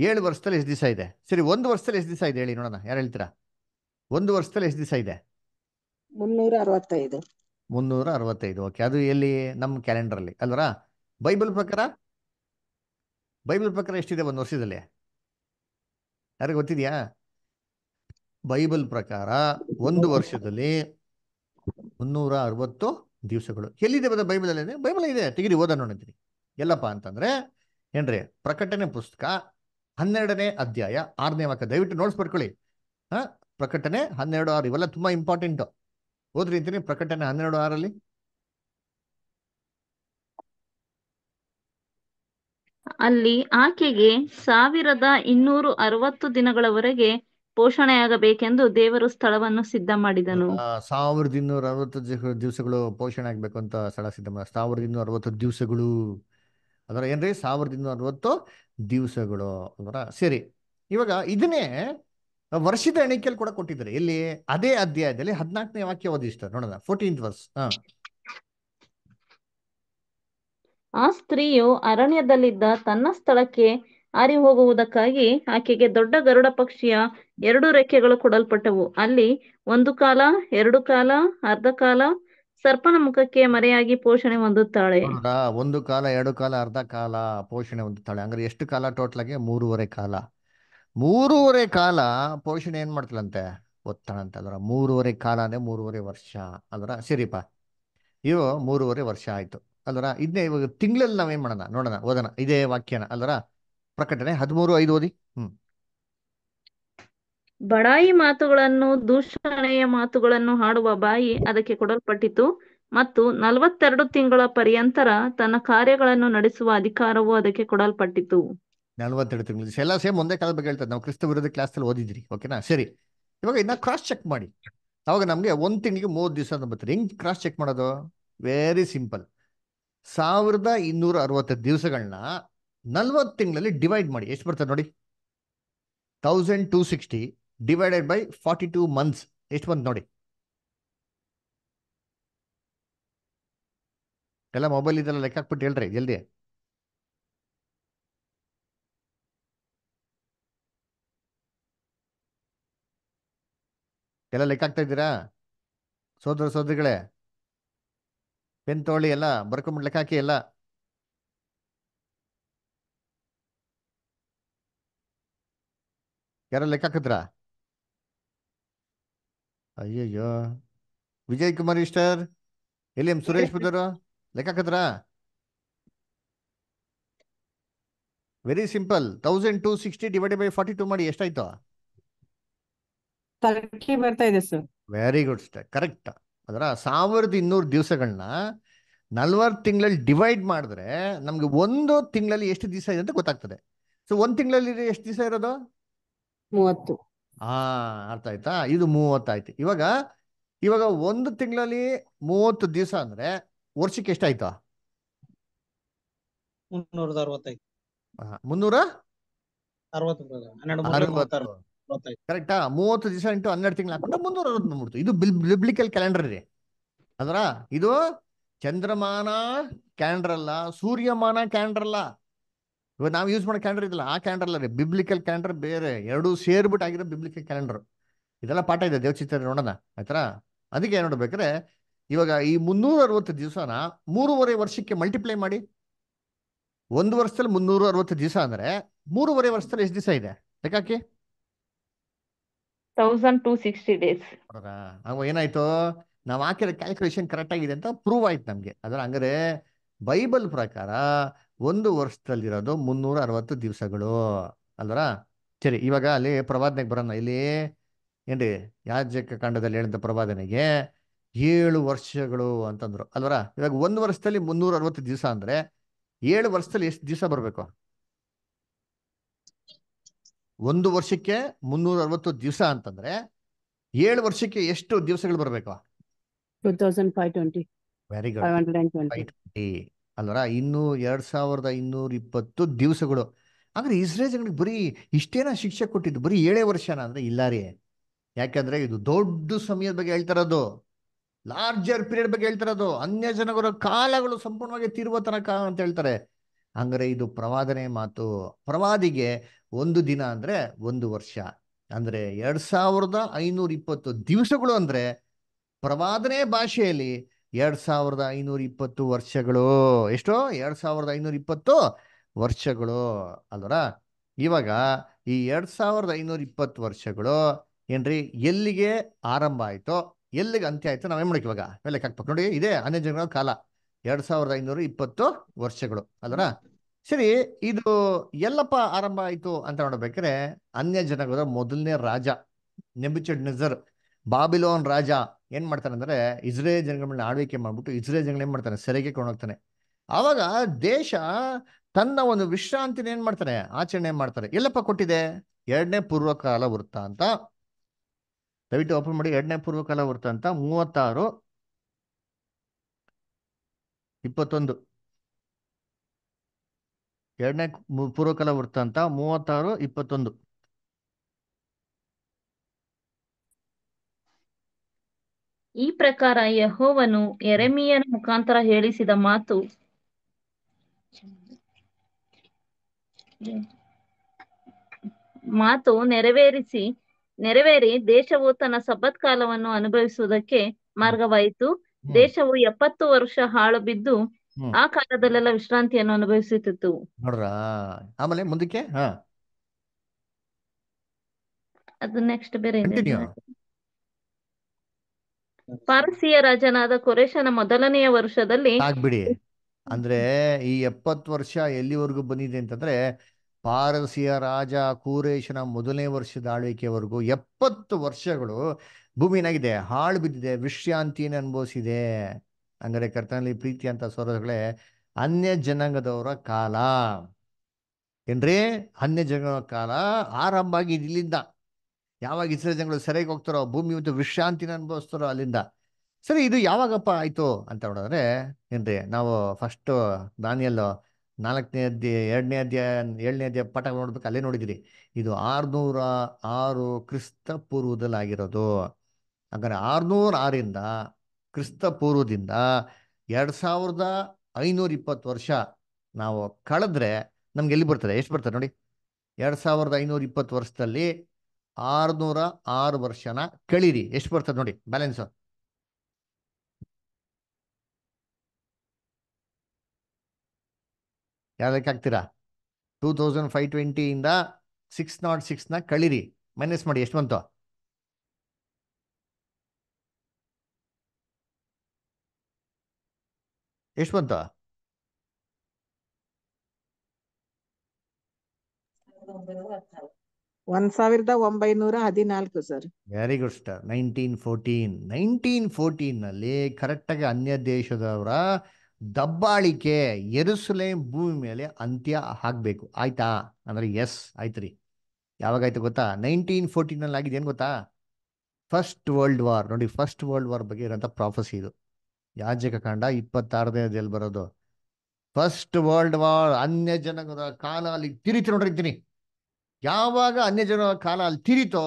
ಏಳು ವರ್ಷದಲ್ಲಿ ಎಷ್ಟು ದಿವಸ ಇದೆ ಸರಿ ಒಂದು ವರ್ಷದಲ್ಲಿ ಎಷ್ಟು ದಿವಸ ಇದೆ ಹೇಳಿ ನೋಡೋಣ ಯಾರು ಹೇಳ್ತೀರಾ ಒಂದು ವರ್ಷದಲ್ಲಿ ಎಷ್ಟು ದಿವಸ ಇದೆ ಮುನ್ನೂರ ಅರವತ್ತೈದು ಮುನ್ನೂರ ಅರವತ್ತೈದು ಓಕೆ ಅದು ಎಲ್ಲಿ ನಮ್ಮ ಅಲ್ಲಿ ಅಲ್ವರ ಬೈಬಲ್ ಪ್ರಕಾರ ಬೈಬಲ್ ಪ್ರಕಾರ ಎಷ್ಟಿದೆ ಒಂದು ವರ್ಷದಲ್ಲಿ ಯಾರಿಗೆ ಗೊತ್ತಿದ್ಯಾ ಬೈಬಲ್ ಪ್ರಕಾರ ಒಂದು ವರ್ಷದಲ್ಲಿ ಮುನ್ನೂರ ಅರವತ್ತು ದಿವಸಗಳು ಎಲ್ಲಿದೆ ಬದ ಬೈಬಲ್ ಇದೆ ಬೈಬಲ್ ಇದೆ ತೆಗಿರಿ ಓದ ನೋಡಿದ್ರಿ ಎಲ್ಲಪ್ಪ ಅಂತಂದ್ರೆ ಏನ್ರಿ ಪ್ರಕಟಣೆ ಪುಸ್ತಕ ಹನ್ನೆರಡನೇ ಅಧ್ಯಾಯ ಆರನೇ ವಾಕ್ಯ ದಯವಿಟ್ಟು ನೋಡ್ಸ್ ಬರ್ಕೊಳ್ಳಿ ಹಾ ಪ್ರಕಟಣೆ ಹನ್ನೆರಡು ಆರು ಇವೆಲ್ಲ ತುಂಬಾ ಇಂಪಾರ್ಟೆಂಟ್ ಹೋದ್ರಿ ಅಂತೀನಿ ಪ್ರಕಟಣೆ ಹನ್ನೆರಡು ಆರಲ್ಲಿ ಅಲ್ಲಿ ಆಕೆಗೆ ಸಾವಿರದ ಇನ್ನೂರು ಅರವತ್ತು ದಿನಗಳವರೆಗೆ ಪೋಷಣೆಯಾಗಬೇಕೆಂದು ದೇವರು ಸ್ಥಳವನ್ನು ಸಿದ್ಧ ಮಾಡಿದನು ಸಾವಿರದ ಇನ್ನೂರ ಅರವತ್ತು ದಿವಸಗಳು ಪೋಷಣೆ ಆಗ್ಬೇಕು ಅಂತ ಸ್ಥಳ ಸಿದ್ಧ ಸಾವಿರದ ಇನ್ನೂರ ಅರವತ್ತು ದಿವಸಗಳು ಅದರ ಏನ್ರಿ ಸಾವಿರದ ಇನ್ನೂರ ಅರವತ್ತು ದಿವಸಗಳು ಅಂದ್ರ ಸರಿ ಇವಾಗ ಇದನ್ನೇ ವರ್ಷದ ಎಣಿಕೆಯಲ್ಲಿ ಕೂಡ ಕೊಟ್ಟಿದ್ದಾರೆ ಇಲ್ಲಿ ಅದೇ ಅಧ್ಯಾಯದಲ್ಲಿ ಹದಿನಾಲ್ಕನೇ ವಾಕ್ಯ ಓದಿಸ್ತ ನೋಡೋಣ ಫೋರ್ಟೀನ್ ವರ್ಸ್ ಆ ಸ್ತ್ರೀಯು ಅರಣ್ಯದಲ್ಲಿದ್ದ ತನ್ನ ಸ್ಥಳಕ್ಕೆ ಹಾರಿ ಹೋಗುವುದಕ್ಕಾಗಿ ಆಕೆಗೆ ದೊಡ್ಡ ಗರುಡ ಪಕ್ಷಿಯ ಎರಡು ರೆಕ್ಕೆಗಳು ಕೊಡಲ್ಪಟ್ಟವು ಅಲ್ಲಿ ಒಂದು ಕಾಲ ಎರಡು ಕಾಲ ಅರ್ಧ ಕಾಲ ಸರ್ಪನ ಮುಖಕ್ಕೆ ಮರೆಯಾಗಿ ಪೋಷಣೆ ಹೊಂದುತ್ತಾಳೆ ಒಂದು ಕಾಲ ಎರಡು ಕಾಲ ಅರ್ಧ ಕಾಲ ಪೋಷಣೆ ಹೊಂದುತ್ತಾಳೆ ಅಂದ್ರೆ ಎಷ್ಟು ಕಾಲ ಟೋಟಲ್ ಆಗಿ ಮೂರುವರೆ ಕಾಲ ಮೂರುವರೆ ಕಾಲ ಪೋಷಣೆ ಏನ್ ಮಾಡ್ತಾಳಂತೆ ಅಂತ ಅದರ ಮೂರುವರೆ ಕಾಲ ಅಂದ್ರೆ ಮೂರುವರೆ ವರ್ಷ ಅದರ ಸರಿಪ ಇವು ಮೂರುವರೆ ವರ್ಷ ಆಯ್ತು ಅಲ್ವರ ಇದನ್ನೇ ಇವಾಗ ತಿಂಗಳಲ್ಲಿ ನಾವೇನ್ ಮಾಡೋಣ ನೋಡೋಣ ಓದೋಣ ಇದೇ ವಾಕ್ಯನ ಅಲ್ವರ ಪ್ರಕಟಣೆ ಹದಿಮೂರು ಐದು ಓದಿ ಹ್ಮ್ ಬಡಾಯಿ ಮಾತುಗಳನ್ನು ದೂಷಣೆಯ ಮಾತುಗಳನ್ನು ಹಾಡುವ ಬಾಯಿ ಅದಕ್ಕೆ ಕೊಡಲ್ಪಟ್ಟಿತು ಮತ್ತು ನಲವತ್ತೆರಡು ತಿಂಗಳ ಪರ್ಯಂತರ ತನ್ನ ಕಾರ್ಯಗಳನ್ನು ನಡೆಸುವ ಅಧಿಕಾರವು ಅದಕ್ಕೆ ಕೊಡಲ್ಪಟ್ಟಿತು ನಲವತ್ತೆರಡು ತಿಂಗಳು ಎಲ್ಲ ಸೇಮ್ ಒಂದೇ ಕಾಲದ ಬಗ್ಗೆ ಹೇಳ್ತದೆ ನಾವು ಕ್ರಿಸ್ತ ವಿರೋಧ ಕ್ಲಾಸ್ ಅಲ್ಲಿ ಓದಿದ್ರಿ ಓಕೆನಾ ಸರಿ ಇವಾಗ ಇನ್ನ ಕ್ರಾಸ್ ಚೆಕ್ ಮಾಡಿ ಅವಾಗ ನಮ್ಗೆ ಒಂದ್ ತಿಂಗಳಿಗೆ ಮೂವತ್ ದಿವಸ ಅಂತ ಬರ್ತಾರೆ ಹೆಂಗ್ ಕ್ರಾಸ್ ಚೆಕ್ ಮಾಡೋದು ವೆರಿ ಸಿಂಪಲ್ ಸಾವಿರದ ಇನ್ನೂರ ಅರವತ್ತು ದಿವಸಗಳನ್ನ ನಲ್ವತ್ತು ತಿಂಗಳಲ್ಲಿ ಡಿವೈಡ್ ಮಾಡಿ ಎಷ್ಟು ಬರ್ತದೆ ನೋಡಿ thousand two sixty divided by forty two months ಎಷ್ಟು ಬಂತು ನೋಡಿ ಎಲ್ಲ ಮೊಬೈಲ್ ಇದೆಲ್ಲ ಲೆಕ್ಕ ಹಾಕ್ಬಿಟ್ಟು ಹೇಳ್ರಿ ಜಲ್ದಿ ಎಲ್ಲ ಲೆಕ್ಕ ಹಾಕ್ತಾ ಇದ್ದೀರಾ ಸೋದರ ಸೋದರಿಗಳೇ ಪೆನ್ ತೋಳಿ ಎಲ್ಲ ಬರ್ಕೊಂಬಿಟ್ಟು ಲೆಕ್ಕ ಹಾಕಿ ಎಲ್ಲ ಯಾರೋ ಲೆಕ್ಕ ಹಾಕಿದ್ರಾ ಅಯ್ಯಯ್ಯೋ ವಿಜಯ್ ಕುಮಾರ್ ಇಷ್ಟರ್ ಎಲ್ಲಿ ಎಂ ಸುರೇಶ್ ಲೆಕ್ಕಾಕದ್ರ very simple thousand two sixty divide by forty two ಮಾಡಿ ಎಷ್ಟಾಯ್ತು ವೆರಿ ಗುಡ್ ಸ್ಟಾರ್ ಕರೆಕ್ಟ್ ಅದರ ಸಾವಿರದ ಇನ್ನೂರು ದಿವಸಗಳನ್ನ ನಲ್ವತ್ತು ತಿಂಗಳಲ್ಲಿ ಡಿವೈಡ್ ಮಾಡಿದ್ರೆ ನಮ್ಗೆ ಒಂದು ತಿಂಗಳಲ್ಲಿ ಎಷ್ಟು ದಿವಸ ಇದೆ ಅಂತ ಗೊತ್ತಾಗ್ತದೆ ಸೊ ಒಂದು ತಿಂಗಳಲ್ಲಿ ಎಷ್ಟು ದಿವಸ ಇರೋದು ಆ ಅರ್ಥ ಆಯ್ತಾ ಇದು ಮೂವತ್ತಾಯ್ತು ಇವಾಗ ಇವಾಗ ಒಂದು ತಿಂಗಳಲ್ಲಿ ಮೂವತ್ತು ದಿವಸ ಅಂದ್ರೆ ವರ್ಷಕ್ಕೆ ಎಷ್ಟಾಯ್ತು ಮುನ್ನೂರ ಕರೆಕ್ಟಾ ಮೂವತ್ತು ದಿವಸ ಇಂಟು ಹನ್ನೆರಡು ತಿಂಗಳು ಹಾಕೊಂಡು ಮುನ್ನೂರ ಅರವತ್ತು ಬಂದ್ಬಿಡ್ತು ಇದು ಬಿಬ್ಲಿಕಲ್ ಕ್ಯಾಲೆಂಡರ್ ರೀ ಅದರ ಇದು ಚಂದ್ರಮಾನ ಕ್ಯಾಲೆಂಡರ್ ಅಲ್ಲ ಸೂರ್ಯಮಾನ ಕ್ಯಾಲೆಂಡರ್ ಅಲ್ಲ ಇವಾಗ ನಾವು ಯೂಸ್ ಮಾಡೋ ಕ್ಯಾಲೆಂಡರ್ ಇದಲ್ಲ ಆ ಕ್ಯಾಲೆಂಡರ್ ಅಲ್ಲ ರೀ ಬಿಬ್ಲಿಕಲ್ ಕ್ಯಾಲೆಂಡರ್ ಬೇರೆ ಎರಡು ಸೇರ್ಬಿಟ್ಟು ಆಗಿರೋ ಬಿಬ್ಲಿಕಲ್ ಕ್ಯಾಲೆಂಡರ್ ಇದೆಲ್ಲ ಪಾಠ ಇದೆ ದೇವಚಿತ್ರ ನೋಡೋಣ ಆಯ್ತಾ ಅದಕ್ಕೆ ಏನು ನೋಡ್ಬೇಕ್ರೆ ಇವಾಗ ಈ ಮುನ್ನೂರ ಅರವತ್ತು ದಿವಸನ ಮೂರುವರೆ ವರ್ಷಕ್ಕೆ ಮಲ್ಟಿಪ್ಲೈ ಮಾಡಿ ಒಂದು ವರ್ಷದಲ್ಲಿ ಮುನ್ನೂರ ಅರವತ್ತು ದಿವಸ ಅಂದ್ರೆ ಮೂರುವರೆ ವರ್ಷದಲ್ಲಿ ಎಷ್ಟು ದಿವಸ ಇದೆ ಲೆಕ್ಕಾಕಿ ಏನಾಯ್ತು ನಾವು ಹಾಕಿರೋ ಕ್ಯಾಲ್ಕುಲೇಷನ್ ಕರೆಕ್ಟ್ ಆಗಿದೆ ಅಂತ ಪ್ರೂವ್ ಆಯ್ತು ನಮ್ಗೆ ಅದ್ರ ಹಂಗಾರೆ ಬೈಬಲ್ ಪ್ರಕಾರ ಒಂದು ವರ್ಷದಲ್ಲಿರೋದು ಮುನ್ನೂರ ಅರವತ್ತು ದಿವಸಗಳು ಅಲ್ವರ ಸರಿ ಇವಾಗ ಅಲ್ಲಿ ಪ್ರವಾದನೆಗೆ ಬರೋಣ ಇಲ್ಲಿ ಏನ್ರಿ ಯಾಜ್ಯಕ ಕಾಂಡದಲ್ಲಿ ಹೇಳಿದ ಪ್ರವಾದನೆಗೆ ಏಳು ವರ್ಷಗಳು ಅಂತಂದ್ರು ಅಲ್ವರ ಇವಾಗ ಒಂದು ವರ್ಷದಲ್ಲಿ ಮುನ್ನೂರ ಅರವತ್ತು ದಿವಸ ಅಂದ್ರೆ ಏಳು ವರ್ಷದಲ್ಲಿ ಎಷ್ಟು ದಿವಸ ಬರಬೇಕು ಒಂದು ವರ್ಷಕ್ಕೆ ಮುನ್ನೂರ ಅರವತ್ತು ದಿವಸ ಅಂತಂದ್ರೆ ಏಳು ವರ್ಷಕ್ಕೆ ಎಷ್ಟು ದಿವಸಗಳು ಬರಬೇಕು ವೆರಿ ಗುಡ್ ಅಲ್ವರ ಇನ್ನೂ ಎರಡು ಸಾವಿರದ ಇನ್ನೂರ ಇಪ್ಪತ್ತು ದಿವಸಗಳು ಅಂದರೆ ಇಸ್ರೇಲ್ ಜನಗಳಿಗೆ ಬರೀ ಇಷ್ಟೇನ ಶಿಕ್ಷೆ ಕೊಟ್ಟಿದ್ದು ಬರೀ ಏಳೇ ವರ್ಷನ ಅಂದರೆ ಇಲ್ಲ ರೀ ಯಾಕೆಂದರೆ ಇದು ದೊಡ್ಡ ಸಮಯದ ಬಗ್ಗೆ ಹೇಳ್ತಿರೋದು ಲಾರ್ಜರ್ ಪೀರಿಯಡ್ ಬಗ್ಗೆ ಹೇಳ್ತಿರೋದು ಅನ್ಯ ಜನಗಳ ಕಾಲಗಳು ಸಂಪೂರ್ಣವಾಗಿ ತೀರುವ ತನಕ ಅಂತ ಹೇಳ್ತಾರೆ ಹಂಗಾರೆ ಇದು ಪ್ರವಾದನೆ ಮಾತು ಪ್ರವಾದಿಗೆ ಒಂದು ದಿನ ಅಂದರೆ ಒಂದು ವರ್ಷ ಅಂದರೆ ಎರಡು ಸಾವಿರದ ಐನೂರ ಇಪ್ಪತ್ತು ದಿವಸಗಳು ಅಂದರೆ ಪ್ರವಾದನೆ ಭಾಷೆಯಲ್ಲಿ ಎರಡ್ ಸಾವಿರದ ಐನೂರ ಇಪ್ಪತ್ತು ವರ್ಷಗಳು ಎಷ್ಟೋ ಎರಡ್ ಸಾವಿರದ ಐನೂರ ಇಪ್ಪತ್ತು ವರ್ಷಗಳು ಅಲ್ವರ ಇವಾಗ ಈ ಎರಡ್ ಸಾವಿರದ ಐನೂರ ಇಪ್ಪತ್ತು ವರ್ಷಗಳು ಏನ್ರಿ ಎಲ್ಲಿಗೆ ಆರಂಭ ಆಯ್ತು ಎಲ್ಲಿಗೆ ಅಂತ್ಯ ಆಯ್ತು ನಾವೇನ್ ಮಾಡಕ್ ಇವಾಗ ಲೆಕ್ಕ ಹಾಕ್ಬೇಕು ನೋಡಿ ಇದೇ ಹನ್ನೆರಡು ಜನಗಳ ಕಾಲ ಎರಡ್ ಸಾವಿರದ ಐನೂರ ಇಪ್ಪತ್ತು ವರ್ಷಗಳು ಅಲ್ವರ ಸರಿ ಇದು ಎಲ್ಲಪ್ಪ ಆರಂಭ ಆಯ್ತು ಅಂತ ನೋಡ್ಬೇಕ್ರೆ ಅನ್ಯ ಜನಗಳ ಮೊದಲನೇ ರಾಜ ನೆಂಬಿಚಡ್ ನಜರ್ ಬಾಬಿಲೋನ್ ರಾಜ ಏನು ಮಾಡ್ತಾನೆ ಅಂದರೆ ಇಸ್ರೇಲ್ ಜನಗಳನ್ನ ಆಳ್ವಿಕೆ ಮಾಡಿಬಿಟ್ಟು ಇಸ್ರೇಲ್ ಜನಗಳು ಏನು ಮಾಡ್ತಾನೆ ಸೆರೆಗೆ ಕೊಂಡೋಗ್ತಾನೆ ಆವಾಗ ದೇಶ ತನ್ನ ಒಂದು ವಿಶ್ರಾಂತಿನ ಏನು ಮಾಡ್ತಾನೆ ಆಚರಣೆ ಮಾಡ್ತಾರೆ ಎಲ್ಲಪ್ಪ ಕೊಟ್ಟಿದೆ ಎರಡನೇ ಪೂರ್ವಕಾಲ ವೃತ್ತ ಅಂತ ದಯವಿಟ್ಟು ಓಪನ್ ಮಾಡಿ ಎರಡನೇ ಪೂರ್ವಕಾಲ ವೃತ್ತ ಅಂತ ಮೂವತ್ತಾರು ಇಪ್ಪತ್ತೊಂದು ಎರಡನೇ ಪೂರ್ವಕಾಲ ವೃತ್ತ ಅಂತ ಮೂವತ್ತಾರು ಇಪ್ಪತ್ತೊಂದು ಈ ಪ್ರಕಾರ ಯಹೋವನು ಎರೆಮಿಯನ ಮುಖಾಂತರ ಹೇಳಿಸಿದ ಮಾತು ಮಾತು ನೆರವೇರಿಸಿ ನೆರವೇರಿ ದೇಶವು ತನ್ನ ಸಬ್ಬತ್ ಕಾಲವನ್ನು ಅನುಭವಿಸುವುದಕ್ಕೆ ಮಾರ್ಗವಾಯಿತು ದೇಶವು ಎಪ್ಪತ್ತು ವರ್ಷ ಹಾಳು ಬಿದ್ದು ಆ ಕಾಲದಲ್ಲೆಲ್ಲ ವಿಶ್ರಾಂತಿಯನ್ನು ಅನುಭವಿಸುತ್ತಿತ್ತು ಆಮೇಲೆ ಮುಂದಕ್ಕೆ ಅದು ನೆಕ್ಸ್ಟ್ ಬೇರೆ ಪಾರಸಿಯ ರಾಜನಾದ ಕೊರೇಶನ ಮೊದಲನೆಯ ವರ್ಷದಲ್ಲಿ ಆಗ್ಬಿಡಿ ಅಂದ್ರೆ ಈ ಎಪ್ಪತ್ತು ವರ್ಷ ಎಲ್ಲಿವರೆಗೂ ಬಂದಿದೆ ಅಂತಂದ್ರೆ ಪಾರಸಿಯ ರಾಜ ಕೂರೇಶನ ಮೊದಲನೇ ವರ್ಷದ ಆಳ್ವಿಕೆವರೆಗೂ ಎಪ್ಪತ್ತು ವರ್ಷಗಳು ಭೂಮಿನಾಗಿದೆ ಹಾಳು ಬಿದ್ದಿದೆ ವಿಶ್ರಾಂತಿನ ಅನುಭವಿಸಿದೆ ಅಂದರೆ ಕರ್ತನಲ್ಲಿ ಪ್ರೀತಿ ಅಂತ ಸ್ವರಗಳೇ ಅನ್ಯ ಜನಾಂಗದವರ ಕಾಲ ಏನ್ರಿ ಅನ್ಯ ಜನಾಂಗ ಕಾಲ ಆರಂಭ ಆಗಿದೆ ಇಲ್ಲಿಂದ ಯಾವಾಗ ಇಸ್ರೇಲ್ ಜನಗಳು ಸೆರೆಗೆ ಹೋಗ್ತಾರೋ ಭೂಮಿ ಮತ್ತು ವಿಶ್ರಾಂತಿನ ಅನುಭವಿಸ್ತಾರೋ ಅಲ್ಲಿಂದ ಸರಿ ಇದು ಯಾವಾಗಪ್ಪ ಆಯಿತು ಅಂತ ನೋಡಿದ್ರೆ ಏನ್ರಿ ನಾವು ಫಸ್ಟು ದಾನಿಯಲ್ಲು ನಾಲ್ಕನೇ ಅಧ್ಯಾಯ ಎರಡನೇ ಅಧ್ಯಾಯ ಏಳನೇ ಅಧ್ಯಾಯ ಪಾಠ ನೋಡ್ಬೇಕು ಅಲ್ಲೇ ನೋಡಿದಿರಿ ಇದು ಆರುನೂರ ಆರು ಕ್ರಿಸ್ತ ಪೂರ್ವದಲ್ಲಿ ಆಗಿರೋದು ಹಾಗಾದ್ರೆ ಆರುನೂರ ಆರಿಂದ ಕ್ರಿಸ್ತ ಪೂರ್ವದಿಂದ ಎರಡು ಸಾವಿರದ ಐನೂರ ಇಪ್ಪತ್ತು ವರ್ಷ ನಾವು ಕಳೆದ್ರೆ ನಮ್ಗೆ ಎಲ್ಲಿ ಬರ್ತದೆ ಎಷ್ಟು ಬರ್ತದೆ ನೋಡಿ ಎರಡು ಸಾವಿರದ ಐನೂರ ಇಪ್ಪತ್ತು ವರ್ಷದಲ್ಲಿ ಆರ್ನೂರ ಆರು ವರ್ಷನ ಕಳೀರಿ ಎಷ್ಟು ಬರ್ತದೆ ನೋಡಿ ಬ್ಯಾಲೆನ್ಸ್ ಯಾವ್ದಕ್ಕೆ ಹಾಕ್ತೀರಾ ಟೂ ತೌಸಂಡ್ ಫೈವ್ ಟ್ವೆಂಟಿಯಿಂದ ಸಿಕ್ಸ್ ನಾಟ್ ಸಿಕ್ಸ್ನ ಕಳೀರಿ ಮೈನಸ್ ಮಾಡಿ ಎಷ್ಟು ಬಂತು ಎಷ್ಟು ಬಂತು ಒಂದ್ ಸಾವಿರದ ಒಂಬೈನೂರ ಹದಿನಾಲ್ಕು sir very good star nineteen fourteen nineteen fourteen ನಲ್ಲಿ ಕರೆಕ್ಟ್ ಆಗಿ ಅನ್ಯ ದೇಶದವರ ದಬ್ಬಾಳಿಕೆ ಎರುಸುಲೆ ಭೂಮಿ ಮೇಲೆ ಅಂತ್ಯ ಹಾಕ್ಬೇಕು ಆಯ್ತಾ ಅಂದ್ರೆ ಎಸ್ ಆಯ್ತ್ರಿ ಯಾವಾಗ ಆಯ್ತು ಗೊತ್ತಾ ನೈನ್ಟೀನ್ ಫೋರ್ಟೀನ್ ಅಲ್ಲಿ ಆಗಿದೆ ಏನ್ ಗೊತ್ತಾ ಫಸ್ಟ್ ವರ್ಲ್ಡ್ ವಾರ್ ನೋಡಿ ಫಸ್ಟ್ ವರ್ಲ್ಡ್ ವಾರ್ ಬಗ್ಗೆ ಇರೋಂಥ ಪ್ರಾಫಸಿ ಇದು ಯಾಜಕ ಕಾಂಡ ಇಪ್ಪತ್ತಾರನೇ ಬರೋದು ಫಸ್ಟ್ ವರ್ಲ್ಡ್ ವಾರ್ ಅನ್ಯ ಜನಗಳ ಕಾಲಾಲಿ ತಿರಿತು ನೋಡಿರ್ತೀನಿ ಯಾವಾಗ ಅನ್ಯ ಕಾಲ ಅಲ್ಲಿ ತಿರಿತೋ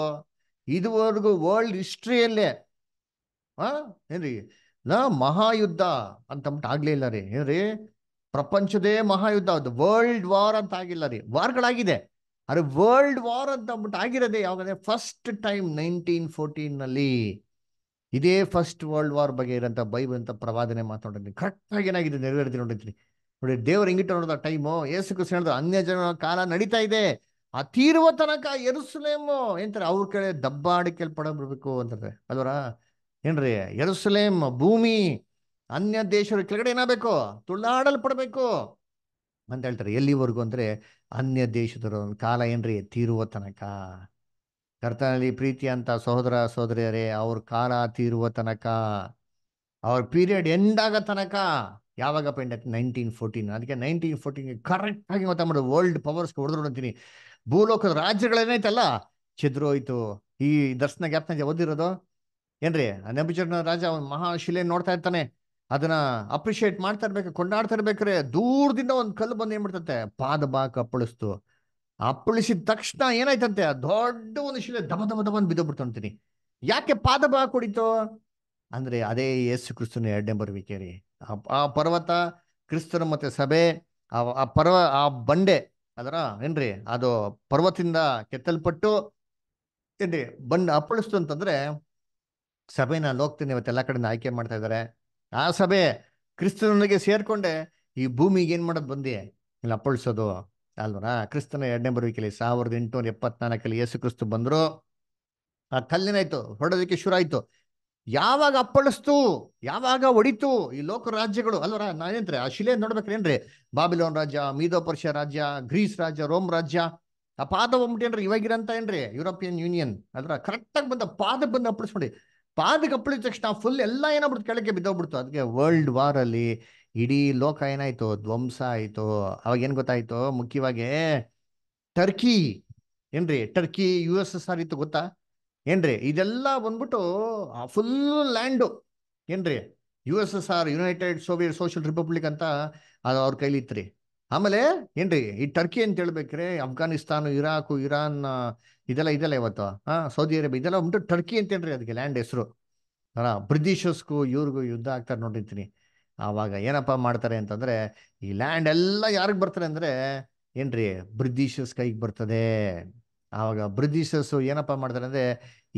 ಇದುವರೆಗೂ ವರ್ಲ್ಡ್ ಹಿಸ್ಟ್ರಿಯಲ್ಲೇ ಆ ಏನ್ರಿ ನಾ ಮಹಾಯುದ್ಧ ಅಂತಂಬಿಟ್ಟು ಆಗ್ಲೇ ಇಲ್ಲ ರೀ ಏನ್ರಿ ಪ್ರಪಂಚದೇ ಮಹಾಯುದ್ಧ ಅದು ವರ್ಲ್ಡ್ ವಾರ್ ಅಂತ ಆಗಿಲ್ಲ ರೀ ವಾರ್ಗಳಾಗಿದೆ ಅರೆ ವರ್ಲ್ಡ್ ವಾರ್ ಅಂತ ಅಂದ್ಬಿಟ್ಟು ಆಗಿರೋದೇ ಯಾವಾಗಂದ್ರೆ ಫಸ್ಟ್ ಟೈಮ್ ನೈನ್ಟೀನ್ ಫೋರ್ಟೀನಲ್ಲಿ ಇದೇ ಫಸ್ಟ್ ವರ್ಲ್ಡ್ ವಾರ್ ಬಗ್ಗೆ ಇರೋಂಥ ಬೈಬಲ್ ಅಂತ ಪ್ರವಾದನೆ ಮಾತಾಡಿದ್ರಿ ಕರೆಕ್ಟಾಗಿ ಏನಾಗಿದೆ ನೆರವೇರಿದೆ ನೋಡಿದ್ರಿ ನೋಡಿ ದೇವ್ರ ಹಿಂಗಿಟ್ಟು ನೋಡೋದ ಟೈಮು ಏಸು ಕೃಷ್ಣ ಅನ್ಯ ಜನ ಕಾಲ ನಡೀತಾ ಇದೆ ಆ ತೀರುವ ತನಕ ಎರುಸಲೇಮು ಎಂತಾರೆ ಅವ್ರ ಕಡೆ ದಬ್ಬಾಡಿಕೆಲ್ಪಡಬೇಕು ಅಂತಾರೆ ಅದರ ಏನ್ರಿ ಎರುಸಲೇಮ್ ಭೂಮಿ ಅನ್ಯ ದೇಶರ ಕೆಳಗಡೆ ಏನಾಗಬೇಕು ಪಡಬೇಕು ಅಂತ ಹೇಳ್ತಾರೆ ಎಲ್ಲಿವರೆಗೂ ಅಂದ್ರೆ ಅನ್ಯ ಒಂದು ಕಾಲ ಏನ್ರಿ ತೀರುವ ತನಕ ಕರ್ತನಲ್ಲಿ ಪ್ರೀತಿ ಅಂತ ಸಹೋದರ ಸಹೋದರಿಯರೇ ಅವ್ರ ಕಾಲ ತೀರುವ ತನಕ ಅವ್ರ ಪೀರಿಯಡ್ ಎಂಡ್ ತನಕ ಯಾವಾಗ ಎಂಡ್ ನೈನ್ಟೀನ್ ಫೋರ್ಟೀನ್ ಅದಕ್ಕೆ ನೈನ್ಟೀನ್ ಫೋರ್ಟೀನ್ ಕರೆಕ್ಟಾಗಿ ಮಾಡೋದು ವರ್ಲ್ಡ್ ಪವರ್ಸ್ ಹೊಡೆದ್ರು ಅಂತೀನಿ ಭೂಲೋಕದ ರಾಜ್ಯಗಳೇನೈತಲ್ಲ ಛಿದ್ರೋಯ್ತು ಈ ದರ್ಶನ ಗ್ಯಾಪ್ನ ಓದಿರೋದು ಏನ್ರಿ ನೆಬಜರ್ನ ರಾಜ ಒಂದು ಮಹಾಶಿಲೆ ನೋಡ್ತಾ ಇರ್ತಾನೆ ಅದನ್ನ ಅಪ್ರಿಶಿಯೇಟ್ ಮಾಡ್ತಾ ಇರ್ಬೇಕು ಕೊಂಡಾಡ್ತಾ ಇರ್ಬೇಕ್ರೆ ದೂರದಿಂದ ಒಂದ್ ಕಲ್ಲು ಬಂದು ಏನ್ ಪಾದ ಬಾಕ್ ಅಪ್ಪಳಿಸ್ತು ಅಪ್ಪಳಿಸಿದ ತಕ್ಷಣ ಏನಾಯ್ತಂತೆ ದೊಡ್ಡ ಒಂದು ಶಿಲೆ ದಮ ದಮ ದಮನ್ ಬಿದ್ದೋಗ್ಬಿಡ್ತಂತೀನಿ ಯಾಕೆ ಪಾದ ಬಾ ಕುಡಿತು ಅಂದ್ರೆ ಅದೇ ಯೇಸು ಕ್ರಿಸ್ತನ ಎರಡನೇ ಬರುವಿಕೆ ರೀ ಆ ಪರ್ವತ ಕ್ರಿಸ್ತನ ಮತ್ತೆ ಸಭೆ ಆ ಪರ್ವ ಆ ಬಂಡೆ ಅದರ ಏನ್ರಿ ಅದು ಪರ್ವತದಿಂದ ಕೆತ್ತಲ್ಪಟ್ಟು ಏನ್ರಿ ಬಂದು ಅಪ್ಪಳಿಸ್ತು ಅಂತಂದ್ರೆ ಸಭೆ ನಾನು ಹೋಗ್ತೀನಿ ಇವತ್ತೆಲ್ಲ ಕಡೆಯಿಂದ ಆಯ್ಕೆ ಮಾಡ್ತಾ ಇದ್ದಾರೆ ಆ ಸಭೆ ಕ್ರಿಸ್ತನಿಗೆ ಸೇರ್ಕೊಂಡೆ ಈ ಭೂಮಿಗೆ ಏನು ಮಾಡೋದು ಬಂದಿ ಇಲ್ಲಿ ಅಪ್ಪಳಿಸೋದು ಅಲ್ವರ ಕ್ರಿಸ್ತನ ಎರಡನೇ ಬರುವಿಕೆಯಲ್ಲಿ ಸಾವಿರದ ಎಂಟುನೂರ ಎಪ್ಪತ್ನಾಲ್ಕಲ್ಲಿ ಯೇಸು ಕ್ರಿಸ್ತು ಬಂದರು ಆ ಕಲ್ಲಿನಾಯ್ತು ಹೊಡೋದಕ್ಕೆ ಶುರು ಆಯ್ತು ಯಾವಾಗ ಅಪ್ಪಳಿಸ್ತು ಯಾವಾಗ ಒಡಿತು ಈ ಲೋಕ ರಾಜ್ಯಗಳು ಅಲ್ವರ ನಾನೇನ್ರಿ ಆ ಶಿಲೆ ನೋಡ್ಬೇಕ್ರೇನ್ರಿ ಬಾಬಿಲೋನ್ ರಾಜ್ಯ ಮೀದೋ ರಾಜ್ಯ ಗ್ರೀಸ್ ರಾಜ್ಯ ರೋಮ್ ರಾಜ್ಯ ಆ ಪಾದ ಹೋಗ್ಬಿಟ್ಟೇನ್ರಿ ಇವಾಗಿರಂತ ಏನ್ರಿ ಯುರೋಪಿಯನ್ ಯೂನಿಯನ್ ಅದ್ರ ಕರೆಕ್ಟಾಗಿ ಬಂದ ಪಾದಕ್ ಬಂದು ಅಪ್ಪಳಿಸ್ಬಿಡಿ ಪಾದಕ್ಕೆ ಅಪ್ಪಳಿದ ತಕ್ಷಣ ಫುಲ್ ಎಲ್ಲ ಏನಾಗ್ಬಿಡ್ತು ಕೆಳಕ್ಕೆ ಬಿದ್ದೋಗ್ಬಿಡ್ತು ಅದಕ್ಕೆ ವರ್ಲ್ಡ್ ವಾರ್ ಅಲ್ಲಿ ಇಡೀ ಲೋಕ ಏನಾಯ್ತು ಧ್ವಂಸ ಆಯ್ತು ಅವಾಗ ಏನ್ ಗೊತ್ತಾಯ್ತು ಮುಖ್ಯವಾಗಿ ಟರ್ಕಿ ಏನ್ರಿ Turkey U S S R ಇತ್ತು ಗೊತ್ತಾ ಏನ್ರಿ ಇದೆಲ್ಲ ಬಂದ್ಬಿಟ್ಟು ಫುಲ್ ಲ್ಯಾಂಡು ಏನ್ರಿ U S S R United Soviet Social Republic ಅಂತ ಅದು ಅವ್ರ ಕೈಲಿ ಇತ್ತು ಆಮೇಲೆ ಏನ್ರಿ ಈ ಟರ್ಕಿ ಅಂತ ಹೇಳ್ಬೇಕ್ರಿ ಅಫ್ಘಾನಿಸ್ತಾನು ಇರಾಕು ಇರಾನ್ ಇದೆಲ್ಲ ಇದೆಲ್ಲ ಇವತ್ತು ಹಾ ಸೌದಿ ಅರೇಬಿಯಾ ಇದೆಲ್ಲ ಉಂಟು ಟರ್ಕಿ ಅಂತೇನ್ರಿ ಅದಕ್ಕೆ ಲ್ಯಾಂಡ್ ಹೆಸರು ಅಲ್ಲ ಬ್ರಿಟಿಷರ್ಸ್ಗೂ ಇವ್ರಿಗೂ ಯುದ್ಧ ಆಗ್ತಾರೆ ನೋಡಿರ್ತೀನಿ ಆವಾಗ ಏನಪ್ಪ ಮಾಡ್ತಾರೆ ಅಂತಂದ್ರೆ ಈ ಲ್ಯಾಂಡ್ ಎಲ್ಲ ಯಾರಿಗೆ ಬರ್ತಾರೆ ಅಂದ್ರೆ ಏನ್ರಿ ಬ್ರಿಟಿಷಸ್ ಕೈಗೆ ಬರ್ತದೆ ಆವಾಗ ಬ್ರಿಟಿಷರ್ಸು ಏನಪ್ಪ ಮಾಡ್ತಾರೆ ಅಂದರೆ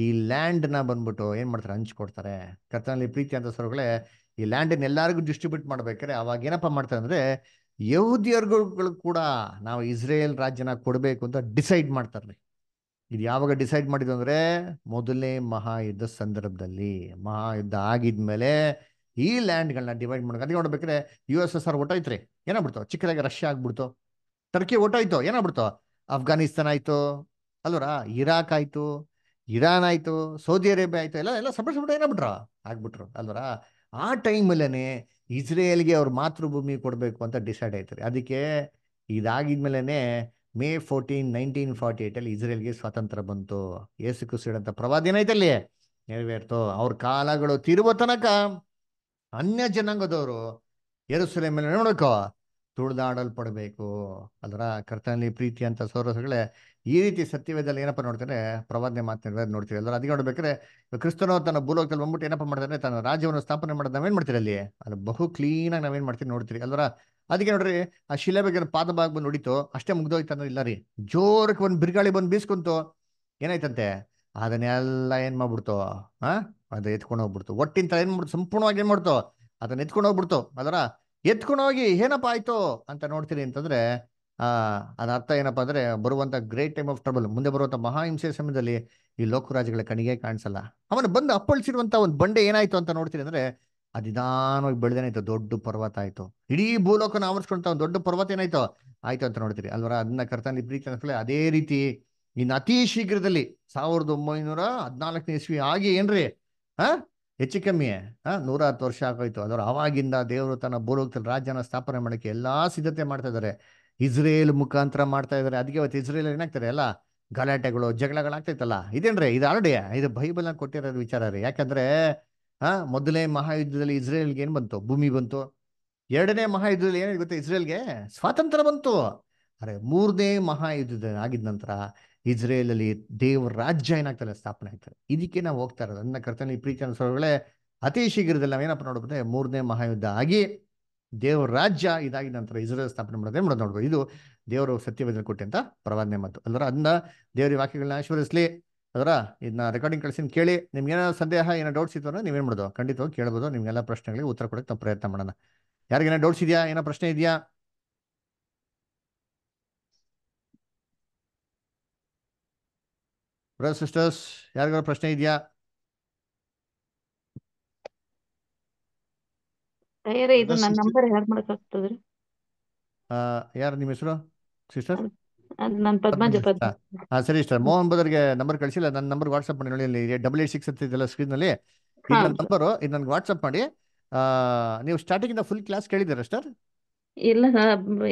ಈ ಲ್ಯಾಂಡ್ನ ಬಂದ್ಬಿಟ್ಟು ಏನು ಮಾಡ್ತಾರೆ ಹಂಚ್ಕೊಡ್ತಾರೆ ಕರ್ತನಲ್ಲಿ ಪ್ರೀತಿ ಅಂತ ಸರ್ಗಳೇ ಈ ಲ್ಯಾಂಡನ್ನು ಎಲ್ಲರಿಗೂ ಡಿಸ್ಟ್ರಿಬ್ಯೂಟ್ ಮಾಡ್ಬೇಕಾದ್ರೆ ಅವಾಗ ಏನಪ್ಪ ಮಾಡ್ತಾರೆ ಅಂದರೆ ಯಹೂದಿಯರ್ಗಳು ಕೂಡ ನಾವು ಇಸ್ರೇಲ್ ರಾಜ್ಯನ ಕೊಡಬೇಕು ಅಂತ ಡಿಸೈಡ್ ಮಾಡ್ತಾರೆ ಇದು ಯಾವಾಗ ಡಿಸೈಡ್ ಮಾಡಿದ್ದು ಅಂದರೆ ಮೊದಲನೇ ಮಹಾಯುದ್ಧ ಸಂದರ್ಭದಲ್ಲಿ ಮಹಾಯುದ್ಧ ಆಗಿದ್ಮೇಲೆ ಈ ಲ್ಯಾಂಡ್ಗಳನ್ನ ಡಿವೈಡ್ ಮಾಡ್ಬೇಕು ಅದಕ್ಕೆ ನೋಡ್ಬೇಕಾದ್ರೆ ಯು ಎಸ್ ಎಸ್ ಆರ್ ಒಟ್ಟೋಯ್ತ್ರಿ ಏನಾಗ್ಬಿಡ್ತು ಚಿಕ್ಕದಾಗಿ ರಷ್ಯಾ ಆಗ್ಬಿಡ್ತು ಟರ್ಕಿ ಒಟ್ಟೋಯ್ತು ಏನಾಗ್ಬಿಡ್ತು ಅಫ್ಘಾನಿಸ್ತಾನ ಆಯ್ತು ಅಲ್ವರ ಇರಾಕ್ ಆಯ್ತು ಇರಾನ್ ಆಯ್ತು ಸೌದಿ ಅರೇಬಿಯಾ ಆಯ್ತು ಎಲ್ಲ ಎಲ್ಲ ಸಪರೇಟ್ ಸಪರೇಟ್ ಏನಾಗ್ಬಿಟ್ರ ಆಗ್ಬಿಟ್ರು ಅಲ್ವರ ಆ ಮೇಲೆ ಇಸ್ರೇಲ್ಗೆ ಅವ್ರ ಮಾತೃಭೂಮಿ ಕೊಡಬೇಕು ಅಂತ ಡಿಸೈಡ್ ರೀ ಅದಕ್ಕೆ ಇದಾಗಿದ್ಮೇಲೆ ಮೇ ಫೋರ್ಟೀನ್ ನೈನ್ಟೀನ್ ಫಾರ್ಟಿ ಏಯ್ಟಲ್ಲಿ ಇಸ್ರೇಲ್ಗೆ ಸ್ವಾತಂತ್ರ್ಯ ಬಂತು ಏಸು ಅಂತ ಪ್ರವಾದ ಏನಾಯ್ತಲ್ಲಿ ನೆರವೇರ್ತು ಅವ್ರ ಕಾಲಗಳು ತಿರುವ ತನಕ ಅನ್ಯ ಜನಾಂಗದವರು ಎರಸುರೆ ಮೇಲೆ ನೋಡಕೋ ತುಳಿದಾಡಲ್ಪಡಬೇಕು ಅದರ ಕರ್ತನಲ್ಲಿ ಪ್ರೀತಿ ಅಂತ ಸೌರಸಗಳೇ ಈ ರೀತಿ ಸತ್ಯವೇದಲ್ಲಿ ಏನಪ್ಪ ನೋಡ್ತಾರೆ ಪ್ರವಾದನೆ ಮಾತನಾಡಿದ ನೋಡ್ತೀವಿ ಎಲ್ಲರೂ ಅದಕ್ಕೆ ನೋಡ್ಬೇಕಾದ್ರೆ ಕ್ರಿಸ್ತನೋ ತನ್ನ ಭೂಲೋಕದಲ್ಲಿ ಬಂದ್ಬಿಟ್ಟು ಏನಪ್ಪ ಮಾಡ್ತಾರೆ ತನ್ನ ರಾಜ್ಯವನ್ನು ಸ್ಥಾಪನೆ ಮಾಡೋದು ನಾವೇನು ಮಾಡ್ತೀರಿ ಅಲ್ಲಿ ಅದು ಬಹು ಕ್ಲೀನಾಗಿ ನಾವೇನು ಮಾಡ್ತೀವಿ ನೋಡ್ತೀರಿ ಅಲ್ವರ ಅದಕ್ಕೆ ನೋಡ್ರಿ ಆ ಶಿಲೆ ಬಗ್ಗೆ ಪಾದ ಭಾಗ ಬಂದು ನೋಡಿತು ಅಷ್ಟೇ ಮುಗ್ದೋಯ್ತು ಇಲ್ಲ ರೀ ಜೋರಕ್ಕೆ ಒಂದು ಬಿರ್ಗಾಳಿ ಬಂದು ಬೀಸ್ಕೊಂತು ಏನಾಯ್ತಂತೆ ಅದನ್ನೆಲ್ಲ ಏನು ಮಾಡ್ಬಿಡ್ತು ಹಾ ಅದು ಎತ್ಕೊಂಡು ಹೋಗ್ಬಿಡ್ತು ಒಟ್ಟಿನ ಏನ್ ಏನ್ಬಿಡ್ತು ಸಂಪೂರ್ಣವಾಗಿ ಏನು ಮಾಡ್ತು ಅದನ್ನ ಎತ್ಕೊಂಡು ಹೋಗ್ಬಿಡ್ತು ಅದರ ಎತ್ಕೊಂಡೋಗಿ ಹೋಗಿ ಏನಪ್ಪ ಆಯ್ತು ಅಂತ ನೋಡ್ತೀರಿ ಅಂತಂದ್ರೆ ಆ ಅದ ಅರ್ಥ ಏನಪ್ಪಾ ಅಂದ್ರೆ ಬರುವಂತ ಗ್ರೇಟ್ ಟೈಮ್ ಆಫ್ ಟ್ರಬಲ್ ಮುಂದೆ ಬರುವಂತ ಮಹಾಹಿಂಸೆ ಸಮಯದಲ್ಲಿ ಈ ಲೋಕರಾಜಗಳ ಕಣಿಗೆ ಕಾಣಿಸಲ್ಲ ಅವನು ಬಂದು ಅಪ್ಪಳಿಸಿರುವಂತ ಒಂದು ಬಂಡೆ ಏನಾಯ್ತು ಅಂತ ನೋಡ್ತೀನಿ ಅಂದ್ರೆ ಅದಿದಾನವಾಗಿ ಬೆಳೆದೇನಾಯ್ತು ದೊಡ್ಡ ಪರ್ವತ ಆಯ್ತು ಇಡೀ ಭೂಲೋಕನ ಆವರಿಸ್ಕೊಂತ ಒಂದು ದೊಡ್ಡ ಪರ್ವತ ಏನಾಯ್ತು ಆಯ್ತು ಅಂತ ನೋಡ್ತೀರಿ ಅಲ್ವರ ಅದನ್ನ ಕರ್ತಾನೆ ಪ್ರೀತಿ ಅನ್ಸ್ಕೊಳ್ಳಿ ಅದೇ ರೀತಿ ಇನ್ನು ಅತಿ ಶೀಘ್ರದಲ್ಲಿ ಸಾವಿರದ ಒಂಬೈನೂರ ಹದಿನಾಲ್ಕನೇ ಇಸ್ವಿ ಆಗಿ ಏನ್ರಿ ಹಾ ಹೆಚ್ಚು ಕಮ್ಮಿ ಹಾ ನೂರ ಹತ್ತು ವರ್ಷ ಆಗೋಯ್ತು ಅದರ ಅವಾಗಿಂದ ದೇವರು ತನ್ನ ಭೂಲೋಕದಲ್ಲಿ ರಾಜ್ಯನ ಸ್ಥಾಪನೆ ಮಾಡೋಕ್ಕೆ ಎಲ್ಲಾ ಸಿದ್ಧತೆ ಮಾಡ್ತಾ ಇದ್ದಾರೆ ಇಸ್ರೇಲ್ ಮುಖಾಂತರ ಮಾಡ್ತಾ ಇದಾರೆ ಅದಕ್ಕೆ ಅವತ್ತು ಇಸ್ರೇಲ್ ಏನಾಗ್ತಾರೆ ಎಲ್ಲ ಗಲಾಟೆಗಳು ಜಗಳಗಳಾಗ್ತೈತಲ್ಲ ಇದೇನ್ರಿ ಇದು ಆಲ್ರೆಡಿ ಇದು ಬೈಬಲ್ನ ಕೊಟ್ಟಿರೋದು ವಿಚಾರ ರೀ ಯಾಕಂದ್ರೆ ಹಾ ಮೊದಲನೇ ಮಹಾಯುದ್ಧದಲ್ಲಿ ಇಸ್ರೇಲ್ಗೆ ಏನು ಬಂತು ಭೂಮಿ ಬಂತು ಎರಡನೇ ಮಹಾಯುದ್ಧದಲ್ಲಿ ಏನು ಗೊತ್ತಾ ಇಸ್ರೇಲ್ಗೆ ಸ್ವಾತಂತ್ರ್ಯ ಬಂತು ಅರೆ ಮೂರನೇ ಮಹಾಯುದ್ಧದ ಆಗಿದ ನಂತರ ಇಸ್ರೇಲಲ್ಲಿ ದೇವರ ರಾಜ್ಯ ಏನಾಗ್ತಾರೆ ಸ್ಥಾಪನೆ ಆಗ್ತದೆ ಇದಕ್ಕೆ ನಾವು ಹೋಗ್ತಾ ಇರೋದು ನನ್ನ ಕರ್ತನ ಈ ಪ್ರೀತಿ ಅನಿಸೋಗಳೇ ಅತಿ ಶೀಘ್ರದಲ್ಲಿ ನಾವೇನಪ್ಪ ನೋಡಬಹುದು ಮೂರನೇ ಮಹಾಯುದ್ಧ ಆಗಿ ದೇವರ ರಾಜ್ಯ ಇದಾಗಿ ನಂತರ ಇಸ್ರೇಲ್ ಸ್ಥಾಪನೆ ಮಾಡೋದೇ ಮಾಡೋದು ನೋಡ್ಬೋದು ಇದು ದೇವರು ಸತ್ಯವೇದ ಕೊಟ್ಟಂತ ಪ್ರವಾದನೆ ಮತ್ತು ಅದರ ಅದನ್ನ ದೇವರ ವಾಕ್ಯಗಳನ್ನ ಆಶ್ವರಿಸಲಿ ಅದರ ಇದನ್ನ ರೆಕಾರ್ಡಿಂಗ್ ಕಳ್ಸಿ ಕೇಳಿ ನಿಮ್ಗೆ ಏನೋ ಸಂದೇಹ ಏನೋ ಡೌಟ್ಸ್ ಇತ್ತು ಅಂದ್ರೆ ನೀವೇನ್ ಮಾಡೋದು ಖಂಡಿತವಾಗಿ ಕೇಳ್ಬೋದು ನಿಮ್ಗೆಲ್ಲ ಪ್ರಶ್ನೆಗಳಿಗೆ ಉತ್ತರ ಕೊಡಕ್ಕೆ ನಾವು ಪ್ರಯತ್ನ ಮಾಡೋಣ ಯಾರಿಗೇನೋ ಡೌಟ್ಸ್ ಇದೆಯಾ ಏನೋ ಪ್ರಶ್ನೆ ಇದೆಯಾ ಬ್ರದರ್ ಸಿಸ್ಟರ್ಸ್ ಯಾರಿಗಾರ ಪ್ರಶ್ನೆ ಇದೆಯಾ ಅಯ್ಯರೇ ಇದು ನನ್ನ ನಂಬರ್ ಯಾರು ಮಾಡಕ್ ಆಗ್ತದ್ರಿ ಯಾರು ನಿಮ್ಮ ಹೆಸರು ಸಿಸ್ಟರ್ ಅದು ನಾನು ಪದ್ಮಜ ಪದ್ಮ ಹಾ ಸರಿ ಸಿಸ್ಟರ್ ಮೋಹನ್ ಬದರ್ಗೆ ನಂಬರ್ ಕಳಿಸಿಲ್ಲ ನನ್ನ ನಂಬರ್ ವಾಟ್ಸ್ಆಪ್ ಮಾಡಿ ನೋಡಿ ಇಲ್ಲಿ ಡಬಲ್ ಏಟ್ ಸಿಕ್ಸ್ ಅಂತ ಇದೆಲ್ಲ ಸ್ಕ್ರೀನ್ ನಲ್ಲಿ ಇದು ನನ್ನ ಇದು ನನಗೆ ವಾಟ್ಸ್ಆಪ್ ಮಾಡಿ ಆ, ನೀವು ಸ್ಟಾರ್ಟಿಂಗ್ ಇಂದ ಫುಲ್ ಕ್ಲಾಸ್ ಕೇಳಿದ್ದೀರಾ ಸ್ಟಾರ್ ಇಲ್ಲ